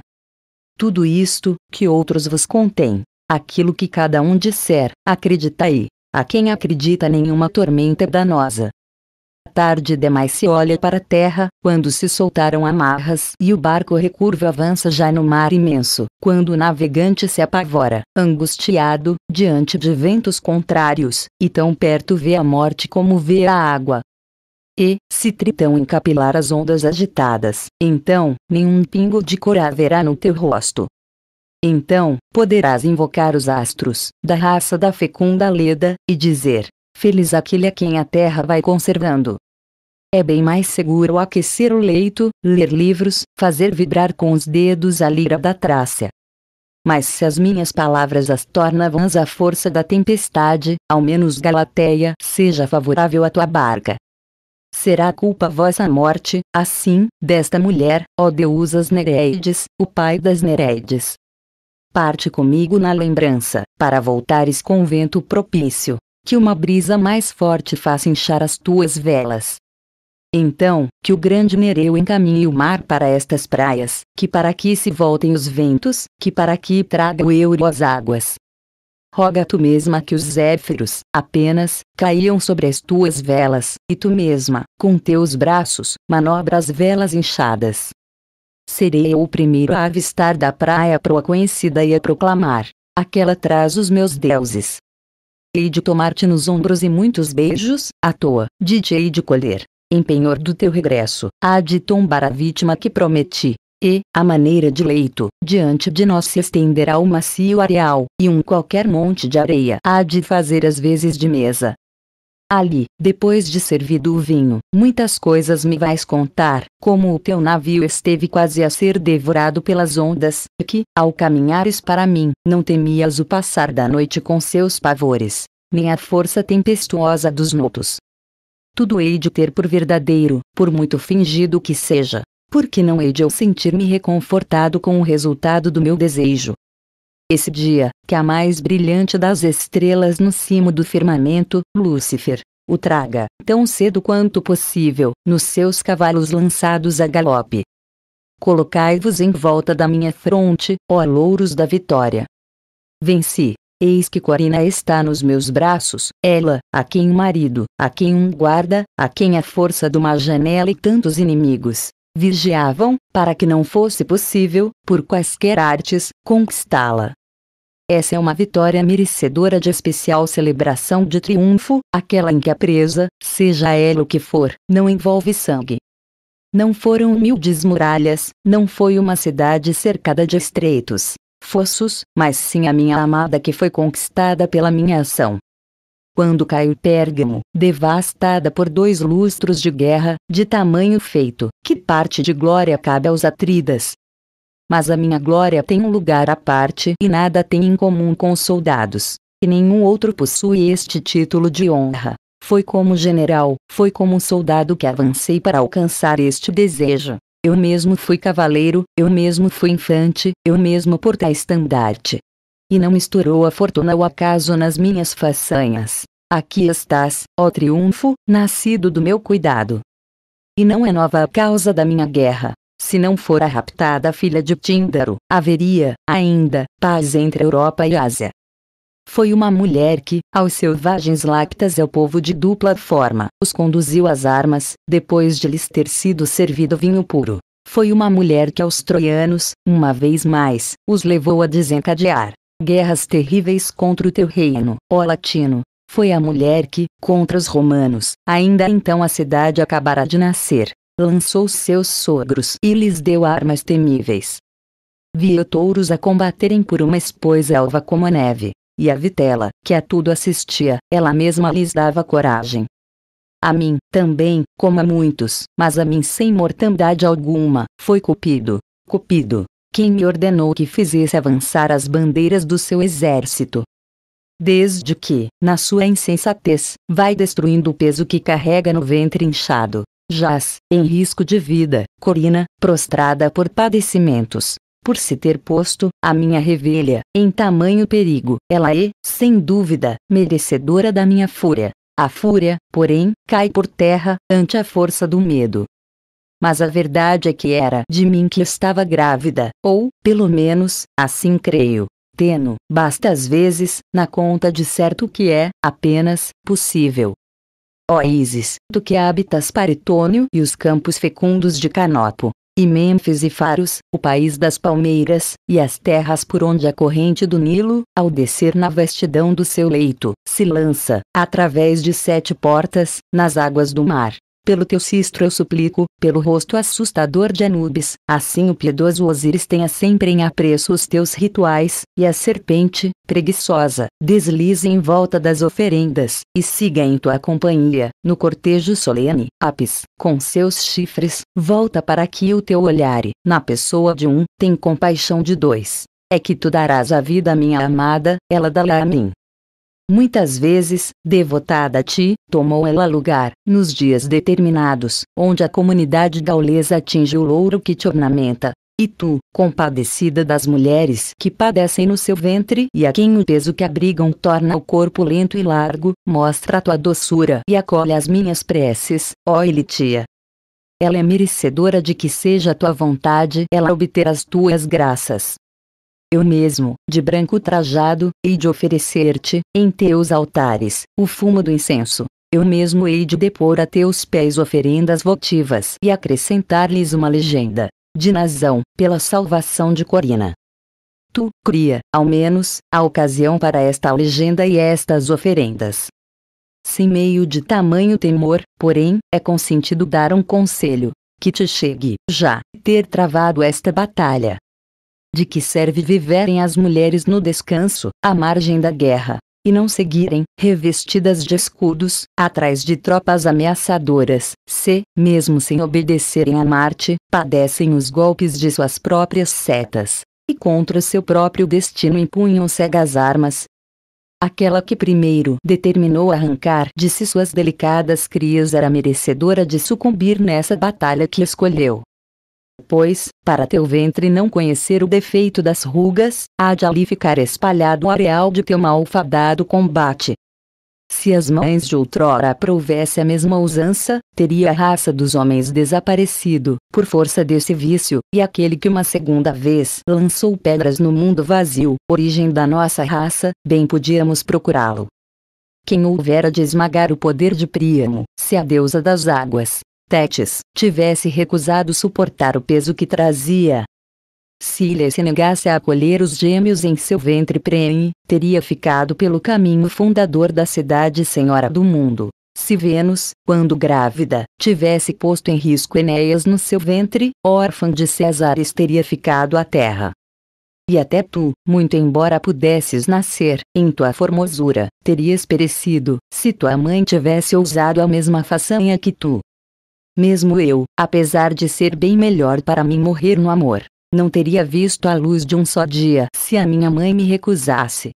Tudo isto, que outros vos contem, Aquilo que cada um disser, aí, A quem acredita nenhuma tormenta é danosa, tarde demais se olha para a terra, quando se soltaram amarras e o barco recurva avança já no mar imenso, quando o navegante se apavora, angustiado, diante de ventos contrários, e tão perto vê a morte como vê a água, e, se Tritão encapilar as ondas agitadas, então, nenhum pingo de cor haverá no teu rosto. Então, poderás invocar os astros, da raça da fecunda Leda, e dizer: Feliz aquele a quem a terra vai conservando, é bem mais seguro aquecer o leito, ler livros, fazer vibrar com os dedos a lira da trácia. Mas se as minhas palavras as torna vãs à força da tempestade, ao menos Galateia seja favorável à tua barca. Será culpa vossa morte, assim, desta mulher, ó deusas Nereides, o pai das Nereides. Parte comigo na lembrança, para voltares com vento propício, que uma brisa mais forte faça inchar as tuas velas. Então, que o grande Nereu encaminhe o mar para estas praias, que para aqui se voltem os ventos, que para aqui traga o euro as águas. Roga tu mesma que os zéfiros, apenas, caiam sobre as tuas velas, e tu mesma, com teus braços, manobra as velas inchadas. Serei eu o primeiro a avistar da praia proa conhecida e a proclamar: Aquela traz os meus deuses. Hei de tomar-te nos ombros e muitos beijos, à toa, de te hei de colher, em penhor do teu regresso, há de tombar a vítima que prometi. E, a maneira de leito, diante de nós se estenderá o macio areal, e um qualquer monte de areia há de fazer as vezes de mesa. Ali, depois de servido o vinho, muitas coisas me vais contar, como o teu navio esteve quase a ser devorado pelas ondas, e que, ao caminhares para mim, não temias o passar da noite com seus pavores, nem a força tempestuosa dos notos, tudo hei de ter por verdadeiro, por muito fingido que seja, porque não hei de eu sentir-me reconfortado com o resultado do meu desejo. Esse dia, que a mais brilhante das estrelas no cimo do firmamento, Lúcifer, o traga, tão cedo quanto possível, nos seus cavalos lançados a galope. Colocai-vos em volta da minha fronte, ó louros da vitória. Venci. Eis que Corina está nos meus braços, ela, a quem um marido, a quem um guarda, a quem a força de uma janela e tantos inimigos vigiavam, para que não fosse possível, por quaisquer artes, conquistá-la. Essa é uma vitória merecedora de especial celebração de triunfo, aquela em que a presa, seja ela o que for, não envolve sangue. Não foram humildes muralhas, não foi uma cidade cercada de estreitos, fossos, mas sim a minha amada que foi conquistada pela minha ação. Quando caiu Pérgamo, devastada por dois lustros de guerra, de tamanho feito, que parte de glória cabe aos atridas? Mas a minha glória tem um lugar à parte e nada tem em comum com os soldados, e nenhum outro possui este título de honra. Foi como general, foi como soldado que avancei para alcançar este desejo eu mesmo fui cavaleiro, eu mesmo fui infante, eu mesmo portei estandarte. E não misturou a fortuna ou acaso nas minhas façanhas. Aqui estás, ó triunfo, nascido do meu cuidado. E não é nova a causa da minha guerra. Se não fora raptada a filha de Tíndaro, haveria, ainda, paz entre Europa e Ásia. Foi uma mulher que, aos selvagens lactas ao povo de dupla forma, os conduziu às armas, depois de lhes ter sido servido vinho puro. Foi uma mulher que aos troianos, uma vez mais, os levou a desencadear guerras terríveis contra o teu reino, ó latino. Foi a mulher que, contra os romanos, ainda então a cidade acabará de nascer, lançou seus sogros e lhes deu armas temíveis. Via touros a combaterem por uma esposa alva como a neve, e a vitela, que a tudo assistia, ela mesma lhes dava coragem. A mim, também, como a muitos, mas a mim sem mortandade alguma, foi Cupido. Cupido, quem me ordenou que fizesse avançar as bandeiras do seu exército. Desde que, na sua insensatez, vai destruindo o peso que carrega no ventre inchado, jaz, em risco de vida, Corina, prostrada por padecimentos, por se ter posto, a minha revelha, em tamanho perigo. Ela é, sem dúvida, merecedora da minha fúria. A fúria, porém, cai por terra, ante a força do medo. Mas a verdade é que era de mim que estava grávida, ou, pelo menos, assim creio. Teno, basta às vezes, na conta de certo que é, apenas, possível. Ó Isis, tu que habitas Paritônio e os campos fecundos de Canopo, e Mênfis e Faros, o país das palmeiras, e as terras por onde a corrente do Nilo, ao descer na vastidão do seu leito, se lança, através de sete portas, nas águas do mar pelo teu cistro eu suplico, pelo rosto assustador de Anubis, assim o piedoso Osíris tenha sempre em apreço os teus rituais, e a serpente, preguiçosa, deslize em volta das oferendas, e siga em tua companhia, no cortejo solene, Apis, com seus chifres, volta para que o teu e, na pessoa de um, tem compaixão de dois. É que tu darás a vida à minha amada, ela dará a mim. Muitas vezes, devotada a ti, tomou ela lugar, nos dias determinados, onde a comunidade gaulesa atinge o louro que te ornamenta. E tu, compadecida das mulheres que padecem no seu ventre e a quem o peso que abrigam torna o corpo lento e largo, mostra a tua doçura e acolhe as minhas preces, ó Elitia. Ela é merecedora de que seja a tua vontade ela obter as tuas graças eu mesmo, de branco trajado, hei de oferecer-te, em teus altares, o fumo do incenso. Eu mesmo hei de depor a teus pés oferendas votivas e acrescentar-lhes uma legenda, de Nazão, pela salvação de Corina. Tu, cria, ao menos, a ocasião para esta legenda e estas oferendas. Sem meio de tamanho temor, porém, é consentido dar um conselho, que te chegue já ter travado esta batalha, de que serve viverem as mulheres no descanso, à margem da guerra, e não seguirem, revestidas de escudos, atrás de tropas ameaçadoras, se, mesmo sem obedecerem a Marte, padecem os golpes de suas próprias setas, e contra seu próprio destino empunham cegas armas, Aquela que primeiro determinou arrancar de si suas delicadas crias era merecedora de sucumbir nessa batalha que escolheu. Pois, para teu ventre não conhecer o defeito das rugas, há de ali ficar espalhado o areal de teu malfadado combate. Se as mães de outrora aprovesse a mesma usança, teria a raça dos homens desaparecido, por força desse vício, e aquele que uma segunda vez lançou pedras no mundo vazio, origem da nossa raça, bem podíamos procurá-lo. Quem houvera de esmagar o poder de Príamo, se a deusa das águas, Tétis tivesse recusado suportar o peso que trazia. se Cília se negasse a acolher os gêmeos em seu ventre prenhe, teria ficado pelo caminho fundador da cidade senhora do mundo. Se Vênus, quando grávida, tivesse posto em risco Enéas no seu ventre, órfã de Césares teria ficado à terra. E até tu, muito embora pudesses nascer, em tua formosura, terias perecido, se tua mãe tivesse ousado a mesma façanha que tu. Mesmo eu, apesar de ser bem melhor para mim morrer no amor, não teria visto a luz de um só dia se a minha mãe me recusasse.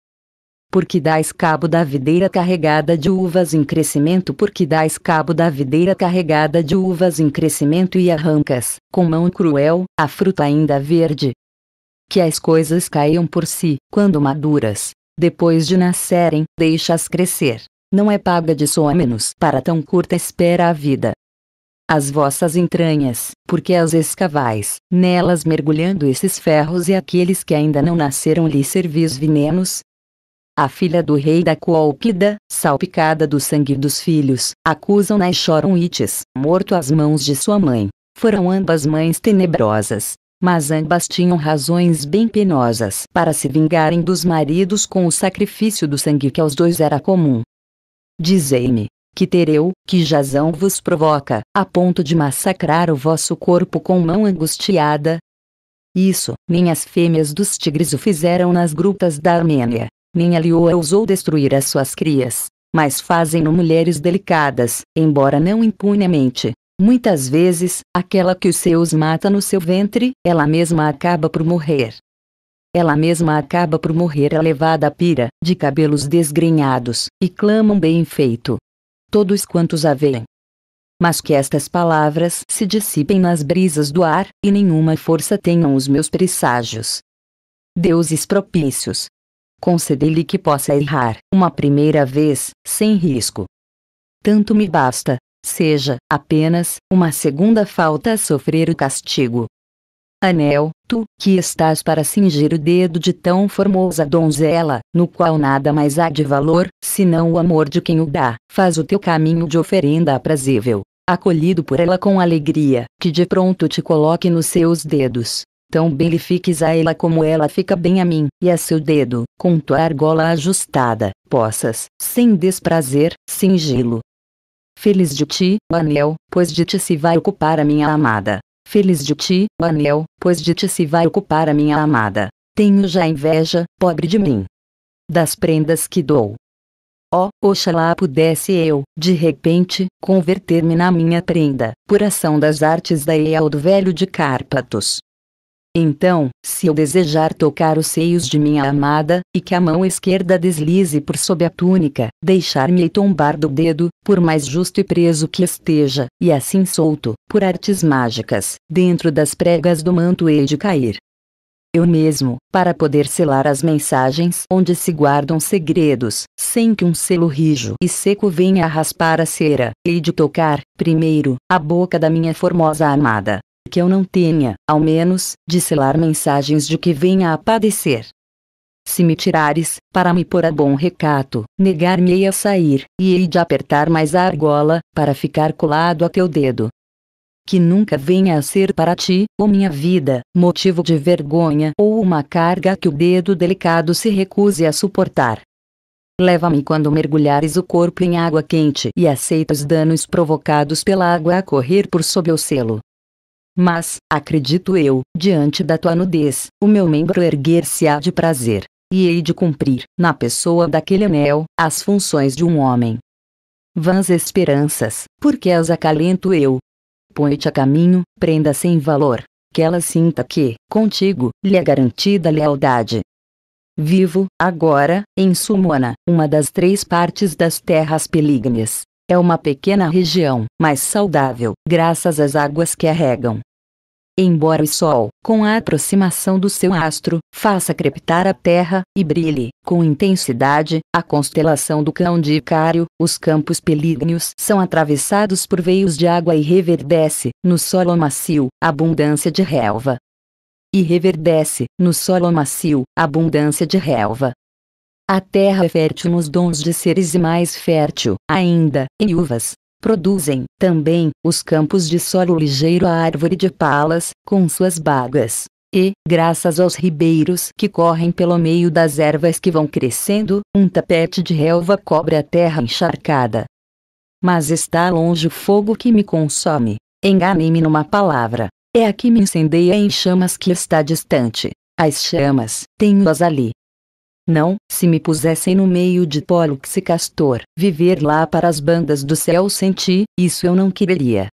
Porque dás cabo da videira carregada de uvas em crescimento, porque dás cabo da videira carregada de uvas em crescimento e arrancas, com mão cruel, a fruta ainda verde. Que as coisas caiam por si, quando maduras, depois de nascerem, deixas crescer. Não é paga de só menos para tão curta espera a vida as vossas entranhas, porque as escavais, nelas mergulhando esses ferros e aqueles que ainda não nasceram lhe servis venenos, a filha do rei da Coalpida, salpicada do sangue dos filhos, acusam-na e choram Ites, morto às mãos de sua mãe. Foram ambas mães tenebrosas, mas ambas tinham razões bem penosas para se vingarem dos maridos com o sacrifício do sangue que aos dois era comum. Dizei-me, que tereu, que Jazão vos provoca, a ponto de massacrar o vosso corpo com mão angustiada. Isso, nem as fêmeas dos tigres o fizeram nas grutas da Armênia. a lioa ousou destruir as suas crias, mas fazem-no mulheres delicadas, embora não impunemente. Muitas vezes, aquela que os seus mata no seu ventre, ela mesma acaba por morrer. Ela mesma acaba por morrer elevada à pira, de cabelos desgrenhados, e clamam bem feito todos quantos a veem. Mas que estas palavras se dissipem nas brisas do ar, e nenhuma força tenham os meus presságios. Deuses propícios. Concedei-lhe que possa errar, uma primeira vez, sem risco. Tanto me basta, seja, apenas, uma segunda falta a sofrer o castigo. Anel, tu, que estás para cingir o dedo de tão formosa donzela, no qual nada mais há de valor, senão o amor de quem o dá, faz o teu caminho de oferenda aprazível, acolhido por ela com alegria, que de pronto te coloque nos seus dedos. Tão bem lhe fiques a ela como ela fica bem a mim, e a seu dedo, com tua argola ajustada, possas, sem desprazer, cingi-lo. Feliz de ti, anel, pois de ti se vai ocupar a minha amada. Feliz de ti, anel, pois de ti se vai ocupar a minha amada. Tenho já inveja, pobre de mim. Das prendas que dou. Oh, oxalá pudesse eu, de repente, converter-me na minha prenda, por ação das artes da do Velho de Cárpatos. Então, se eu desejar tocar os seios de minha amada, e que a mão esquerda deslize por sob a túnica, deixar-me tombar do dedo, por mais justo e preso que esteja, e assim solto, por artes mágicas, dentro das pregas do manto hei de cair. Eu mesmo, para poder selar as mensagens onde se guardam segredos, sem que um selo rijo e seco venha a raspar a cera, hei de tocar, primeiro, a boca da minha formosa amada que eu não tenha, ao menos, de selar mensagens de que venha a padecer. Se me tirares, para me pôr a bom recato, negar-me-ei a sair, e hei de apertar mais a argola, para ficar colado a teu dedo. Que nunca venha a ser para ti, ou minha vida, motivo de vergonha ou uma carga que o dedo delicado se recuse a suportar. Leva-me quando mergulhares o corpo em água quente e aceita os danos provocados pela água a correr por sob o selo. Mas, acredito eu, diante da tua nudez, o meu membro erguer-se-á de prazer, e hei de cumprir, na pessoa daquele anel, as funções de um homem. Vãs esperanças, porque as acalento eu. Põe-te a caminho, prenda sem valor, que ela sinta que, contigo, lhe é garantida lealdade. Vivo, agora, em Sumona, uma das três partes das terras pelígnes. É uma pequena região, mas saudável, graças às águas que a regam embora o Sol, com a aproximação do seu astro, faça crepitar a Terra, e brilhe, com intensidade, a constelação do Cão de Icário, os campos pelígneos são atravessados por veios de água e reverdece, no solo macio, abundância de relva. E reverdece, no solo macio, abundância de relva. A terra é fértil nos dons de seres e mais fértil, ainda, em uvas, Produzem, também, os campos de solo ligeiro a árvore de palas, com suas bagas. E, graças aos ribeiros que correm pelo meio das ervas que vão crescendo, um tapete de relva cobre a terra encharcada. Mas está longe o fogo que me consome. Enganei-me numa palavra. É a que me incendeia em chamas que está distante. As chamas, tenho-as ali, não, se me pusessem no meio de Pollux e Castor, viver lá para as bandas do céu senti, isso eu não quereria.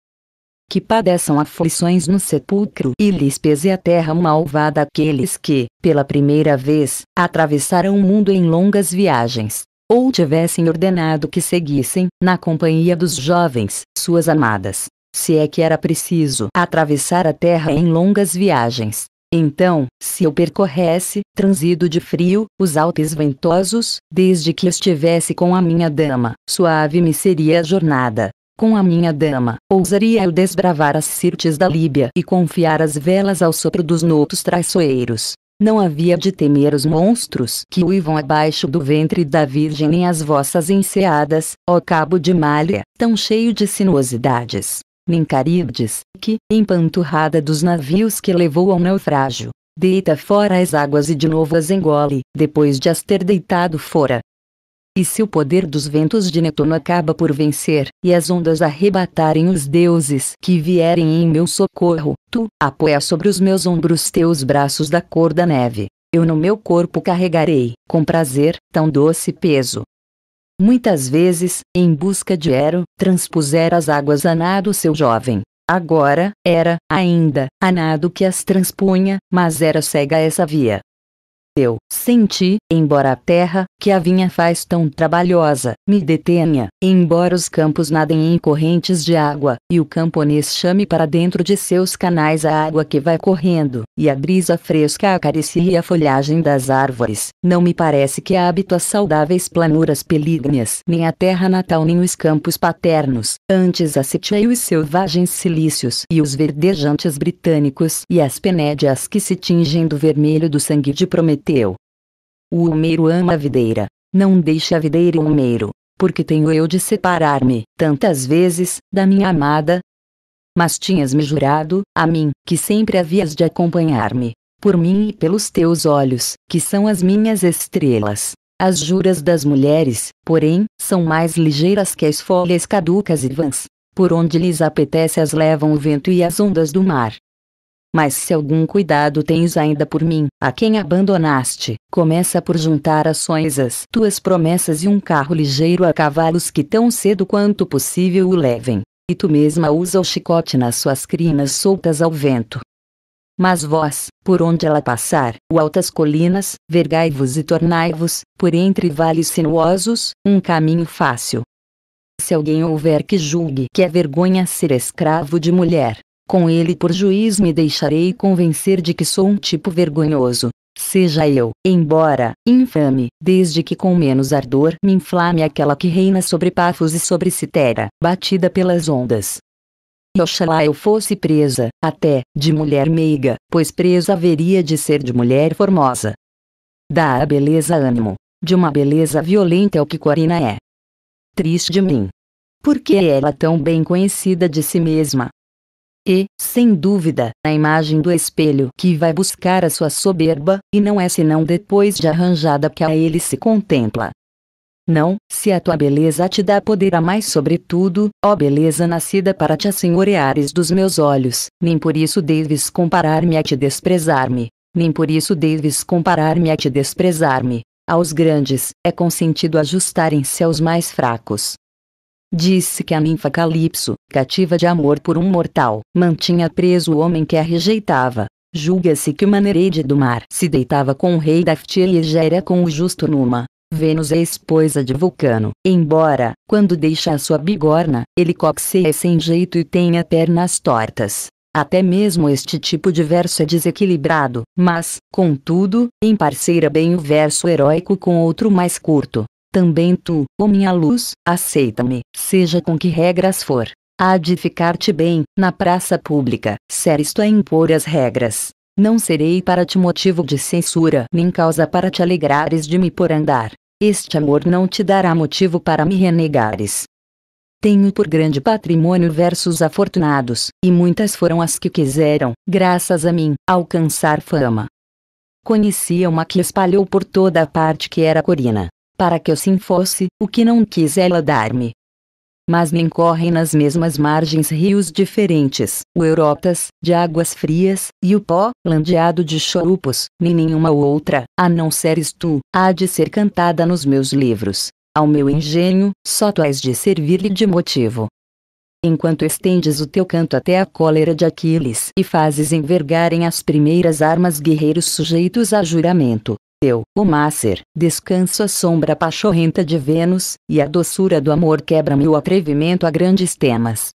Que padeçam aflições no sepulcro e lhes pese a terra malvada aqueles que, pela primeira vez, atravessaram o mundo em longas viagens, ou tivessem ordenado que seguissem, na companhia dos jovens, suas amadas, se é que era preciso atravessar a terra em longas viagens, então, se eu percorresse, transido de frio, os Alpes ventosos, desde que estivesse com a minha dama, suave me seria a jornada. Com a minha dama, ousaria eu desbravar as sirtes da Líbia e confiar as velas ao sopro dos notos traiçoeiros. Não havia de temer os monstros que uivam abaixo do ventre da Virgem nem as vossas enseadas, ó cabo de malha, tão cheio de sinuosidades. Nincarides, que, empanturrada dos navios que levou ao naufrágio, deita fora as águas e de novo as engole, depois de as ter deitado fora. E se o poder dos ventos de Netuno acaba por vencer, e as ondas arrebatarem os deuses que vierem em meu socorro, tu, apoia sobre os meus ombros teus braços da cor da neve. Eu no meu corpo carregarei, com prazer, tão doce peso. Muitas vezes, em busca de Ero, transpusera as águas a nado seu jovem. Agora, era, ainda, a nado que as transpunha, mas era cega essa via eu Senti, embora a terra, que a vinha faz tão trabalhosa, me detenha, embora os campos nadem em correntes de água, e o camponês chame para dentro de seus canais a água que vai correndo, e a brisa fresca acaricie a folhagem das árvores, não me parece que habito as saudáveis planuras pelígneas, nem a terra natal nem os campos paternos, antes a e os selvagens silícios e os verdejantes britânicos e as penédias que se tingem do vermelho do sangue de Prometeu teu. O Humeiro ama a videira, não deixe a videira Humeiro, porque tenho eu de separar-me, tantas vezes, da minha amada. Mas tinhas-me jurado, a mim, que sempre havias de acompanhar-me, por mim e pelos teus olhos, que são as minhas estrelas. As juras das mulheres, porém, são mais ligeiras que as folhas caducas e vãs. Por onde lhes apetece as levam o vento e as ondas do mar. Mas se algum cuidado tens ainda por mim, a quem abandonaste, começa por juntar ações as tuas promessas e um carro ligeiro a cavalos que tão cedo quanto possível o levem. E tu mesma usa o chicote nas suas crinas soltas ao vento. Mas vós, por onde ela passar, o altas colinas, vergai-vos e tornai-vos, por entre vales sinuosos, um caminho fácil. Se alguém houver que julgue que é vergonha ser escravo de mulher, com ele por juiz me deixarei convencer de que sou um tipo vergonhoso. Seja eu, embora, infame, desde que com menos ardor me inflame aquela que reina sobre Pafos e sobre Citera, batida pelas ondas. E oxalá eu fosse presa, até, de mulher meiga, pois presa haveria de ser de mulher formosa. Dá a beleza ânimo. De uma beleza violenta é o que Corina é. Triste de mim. Porque ela tão bem conhecida de si mesma, e, sem dúvida, a imagem do espelho que vai buscar a sua soberba, e não é senão depois de arranjada que a ele se contempla. Não, se a tua beleza te dá poder a mais sobre tudo ó beleza nascida para te assenhoreares dos meus olhos, nem por isso deves comparar-me a te desprezar-me, nem por isso deves comparar-me a te desprezar-me. Aos grandes, é consentido ajustarem-se aos mais fracos, Disse que a ninfa Calypso, cativa de amor por um mortal, mantinha preso o homem que a rejeitava. Julga-se que o manereide do mar se deitava com o rei da Ftia com o justo Numa. Vênus é esposa de Vulcano, embora, quando deixa a sua bigorna, ele copseia sem jeito e tenha pernas tortas. Até mesmo este tipo de verso é desequilibrado, mas, contudo, em parceira bem o verso heróico com outro mais curto, também tu, ó minha luz, aceita-me, seja com que regras for. Há de ficar-te bem, na praça pública, seres tu a impor as regras. Não serei para ti motivo de censura, nem causa para te alegrares de me por andar. Este amor não te dará motivo para me renegares. Tenho por grande patrimônio versos afortunados, e muitas foram as que quiseram, graças a mim, alcançar fama. Conhecia uma que espalhou por toda a parte que era Corina, para que eu sim fosse, o que não quis ela dar-me. Mas nem correm nas mesmas margens rios diferentes, o Eurotas, de águas frias, e o pó, landeado de chorupos, nem nenhuma outra, a não seres tu, há de ser cantada nos meus livros. Ao meu engenho, só tu és de servir-lhe de motivo. Enquanto estendes o teu canto até a cólera de Aquiles e fazes envergarem as primeiras armas guerreiros sujeitos a juramento, teu. O máser descanso a sombra pachorrenta de Vênus, e a doçura do amor quebra-me o atrevimento a grandes temas.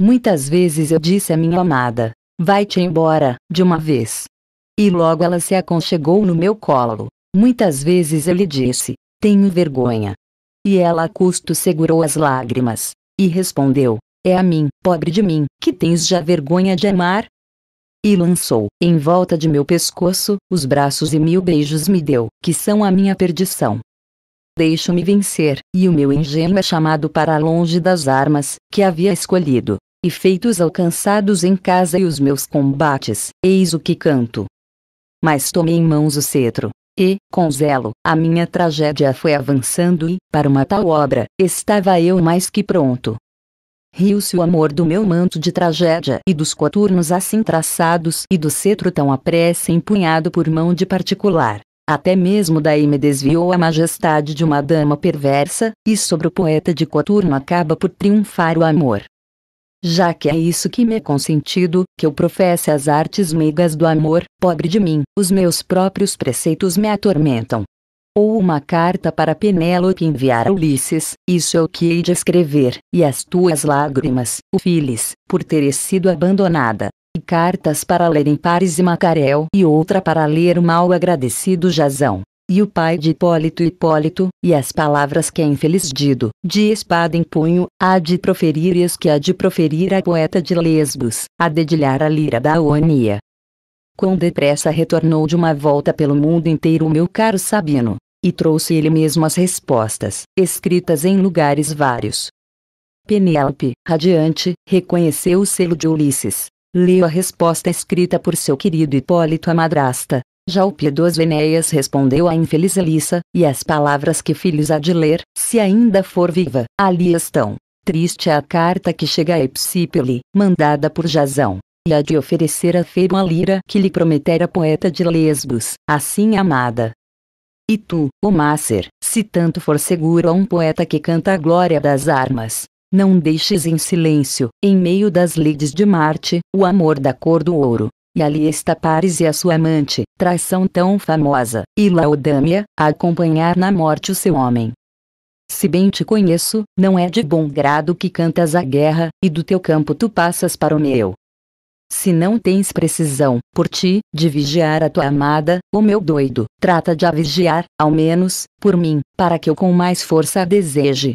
Muitas vezes eu disse à minha amada, vai-te embora, de uma vez. E logo ela se aconchegou no meu colo. Muitas vezes eu lhe disse, tenho vergonha. E ela a custo segurou as lágrimas, e respondeu, é a mim, pobre de mim, que tens já vergonha de amar? e lançou em volta de meu pescoço os braços e mil beijos me deu, que são a minha perdição. Deixo-me vencer, e o meu engenho é chamado para longe das armas que havia escolhido, e feitos alcançados em casa e os meus combates, eis o que canto. Mas tomei em mãos o cetro, e, com zelo, a minha tragédia foi avançando e, para uma tal obra, estava eu mais que pronto. Riu-se o amor do meu manto de tragédia e dos coturnos assim traçados e do cetro tão à pressa empunhado por mão de particular. Até mesmo daí me desviou a majestade de uma dama perversa, e sobre o poeta de coturno acaba por triunfar o amor. Já que é isso que me é consentido, que eu professe as artes meigas do amor, pobre de mim, os meus próprios preceitos me atormentam ou uma carta para Penélope enviar a Ulisses, isso é o que hei de escrever, e as tuas lágrimas, o Filis, por teres sido abandonada. E cartas para ler em Pares e Macarel e outra para ler o mal agradecido Jazão. E o pai de Hipólito Hipólito, e as palavras que é infeliz Dido, de espada em punho, há de proferir e as que há de proferir a poeta de Lesbos, a dedilhar a lira da Oania. Quão depressa retornou de uma volta pelo mundo inteiro o meu caro Sabino. E trouxe ele mesmo as respostas, escritas em lugares vários. Penélope, radiante, reconheceu o selo de Ulisses. Leu a resposta escrita por seu querido Hipólito a madrasta. Já o piedoso Enéas respondeu à infeliz Elissa, e as palavras que filhos há de ler, se ainda for viva, ali estão. Triste é a carta que chega a Epsípele, mandada por Jazão e a de oferecer a Feira uma lira que lhe prometera poeta de Lesbos, assim amada, e tu, o Macer, se tanto for seguro a um poeta que canta a glória das armas, não deixes em silêncio, em meio das lides de Marte, o amor da cor do ouro. E ali está Paris e a sua amante, traição tão famosa, e Laodâmia, a acompanhar na morte o seu homem. Se bem te conheço, não é de bom grado que cantas a guerra, e do teu campo tu passas para o meu. Se não tens precisão, por ti, de vigiar a tua amada, o meu doido, trata de a vigiar, ao menos, por mim, para que eu com mais força a deseje.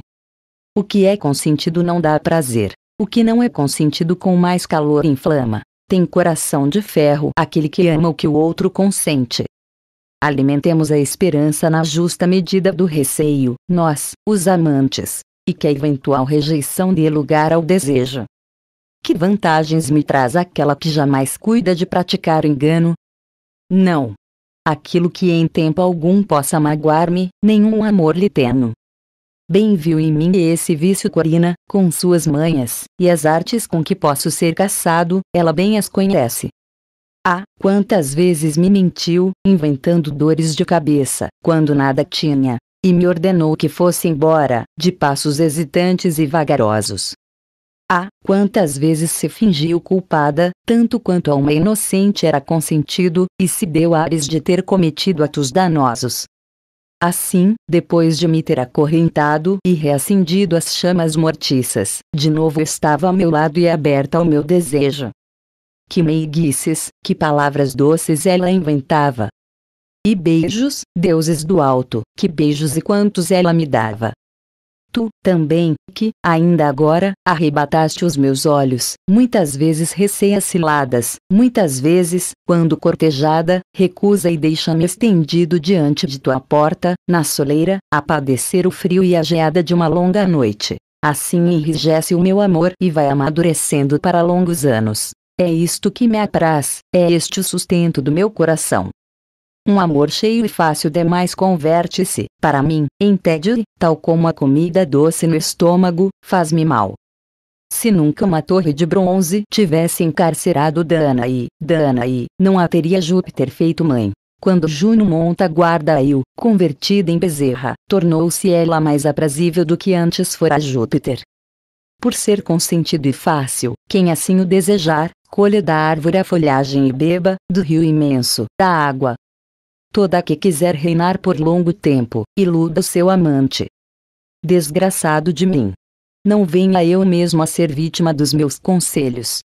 O que é consentido não dá prazer. O que não é consentido com mais calor inflama. Tem coração de ferro aquele que ama o que o outro consente. Alimentemos a esperança na justa medida do receio, nós, os amantes, e que a eventual rejeição dê lugar ao desejo. Que vantagens me traz aquela que jamais cuida de praticar o engano? Não. Aquilo que em tempo algum possa magoar-me, nenhum amor lhe teno. Bem viu em mim esse vício Corina, com suas manhas, e as artes com que posso ser caçado, ela bem as conhece. Ah, quantas vezes me mentiu, inventando dores de cabeça, quando nada tinha, e me ordenou que fosse embora, de passos hesitantes e vagarosos, ah, quantas vezes se fingiu culpada, tanto quanto a uma inocente era consentido, e se deu ares de ter cometido atos danosos. Assim, depois de me ter acorrentado e reacendido as chamas mortiças, de novo estava ao meu lado e aberta ao meu desejo. Que meiguices, que palavras doces ela inventava. E beijos, deuses do alto, que beijos e quantos ela me dava. Tu, também, que, ainda agora, arrebataste os meus olhos, muitas vezes recém-assiladas, muitas vezes, quando cortejada, recusa e deixa-me estendido diante de tua porta, na soleira, a padecer o frio e a geada de uma longa noite. Assim enrijece o meu amor e vai amadurecendo para longos anos. É isto que me apraz, é este o sustento do meu coração. Um amor cheio e fácil demais converte-se, para mim, em tédio tal como a comida doce no estômago, faz-me mal. Se nunca uma torre de bronze tivesse encarcerado Danaí, Danaí, não a teria Júpiter feito mãe. Quando Juno monta guarda aí, il convertida em bezerra, tornou-se ela mais aprazível do que antes fora Júpiter. Por ser consentido e fácil, quem assim o desejar, colha da árvore a folhagem e beba, do rio imenso, da água, Toda que quiser reinar por longo tempo, iluda seu amante. Desgraçado de mim. Não venha eu mesmo a ser vítima dos meus conselhos.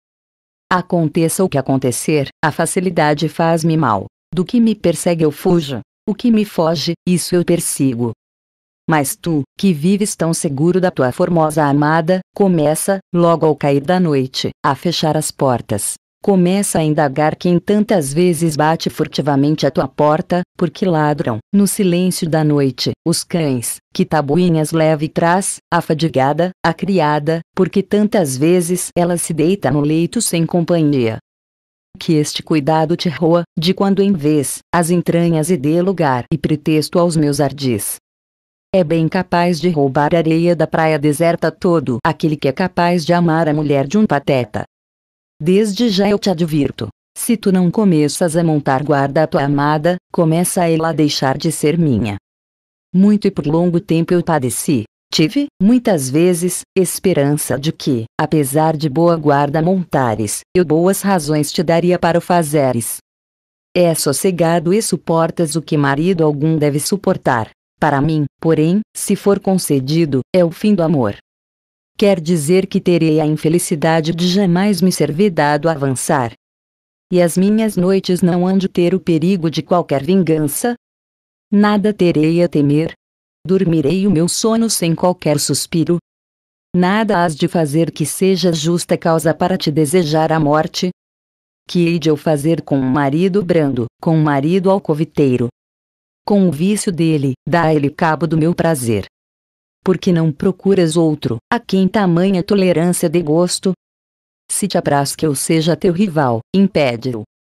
Aconteça o que acontecer, a facilidade faz-me mal. Do que me persegue eu fujo, o que me foge, isso eu persigo. Mas tu, que vives tão seguro da tua formosa amada, começa, logo ao cair da noite, a fechar as portas começa a indagar quem tantas vezes bate furtivamente à tua porta, porque ladram, no silêncio da noite, os cães, que tabuinhas leva e traz, a fadigada, a criada, porque tantas vezes ela se deita no leito sem companhia. Que este cuidado te roa, de quando em vez, as entranhas e dê lugar e pretexto aos meus ardis. É bem capaz de roubar a areia da praia deserta todo aquele que é capaz de amar a mulher de um pateta. Desde já eu te advirto. Se tu não começas a montar guarda à tua amada, começa ela a deixar de ser minha. Muito e por longo tempo eu padeci. Tive, muitas vezes, esperança de que, apesar de boa guarda montares, eu boas razões te daria para o fazeres. É sossegado e suportas o que marido algum deve suportar. Para mim, porém, se for concedido, é o fim do amor quer dizer que terei a infelicidade de jamais me ser vedado avançar. E as minhas noites não hão de ter o perigo de qualquer vingança? Nada terei a temer. Dormirei o meu sono sem qualquer suspiro. Nada has de fazer que seja justa causa para te desejar a morte. Que hei de eu fazer com um marido brando, com um marido alcoviteiro? Com o vício dele, dá-lhe cabo do meu prazer porque não procuras outro, a quem tamanha tolerância de gosto? Se te apraz que eu seja teu rival, impede-o,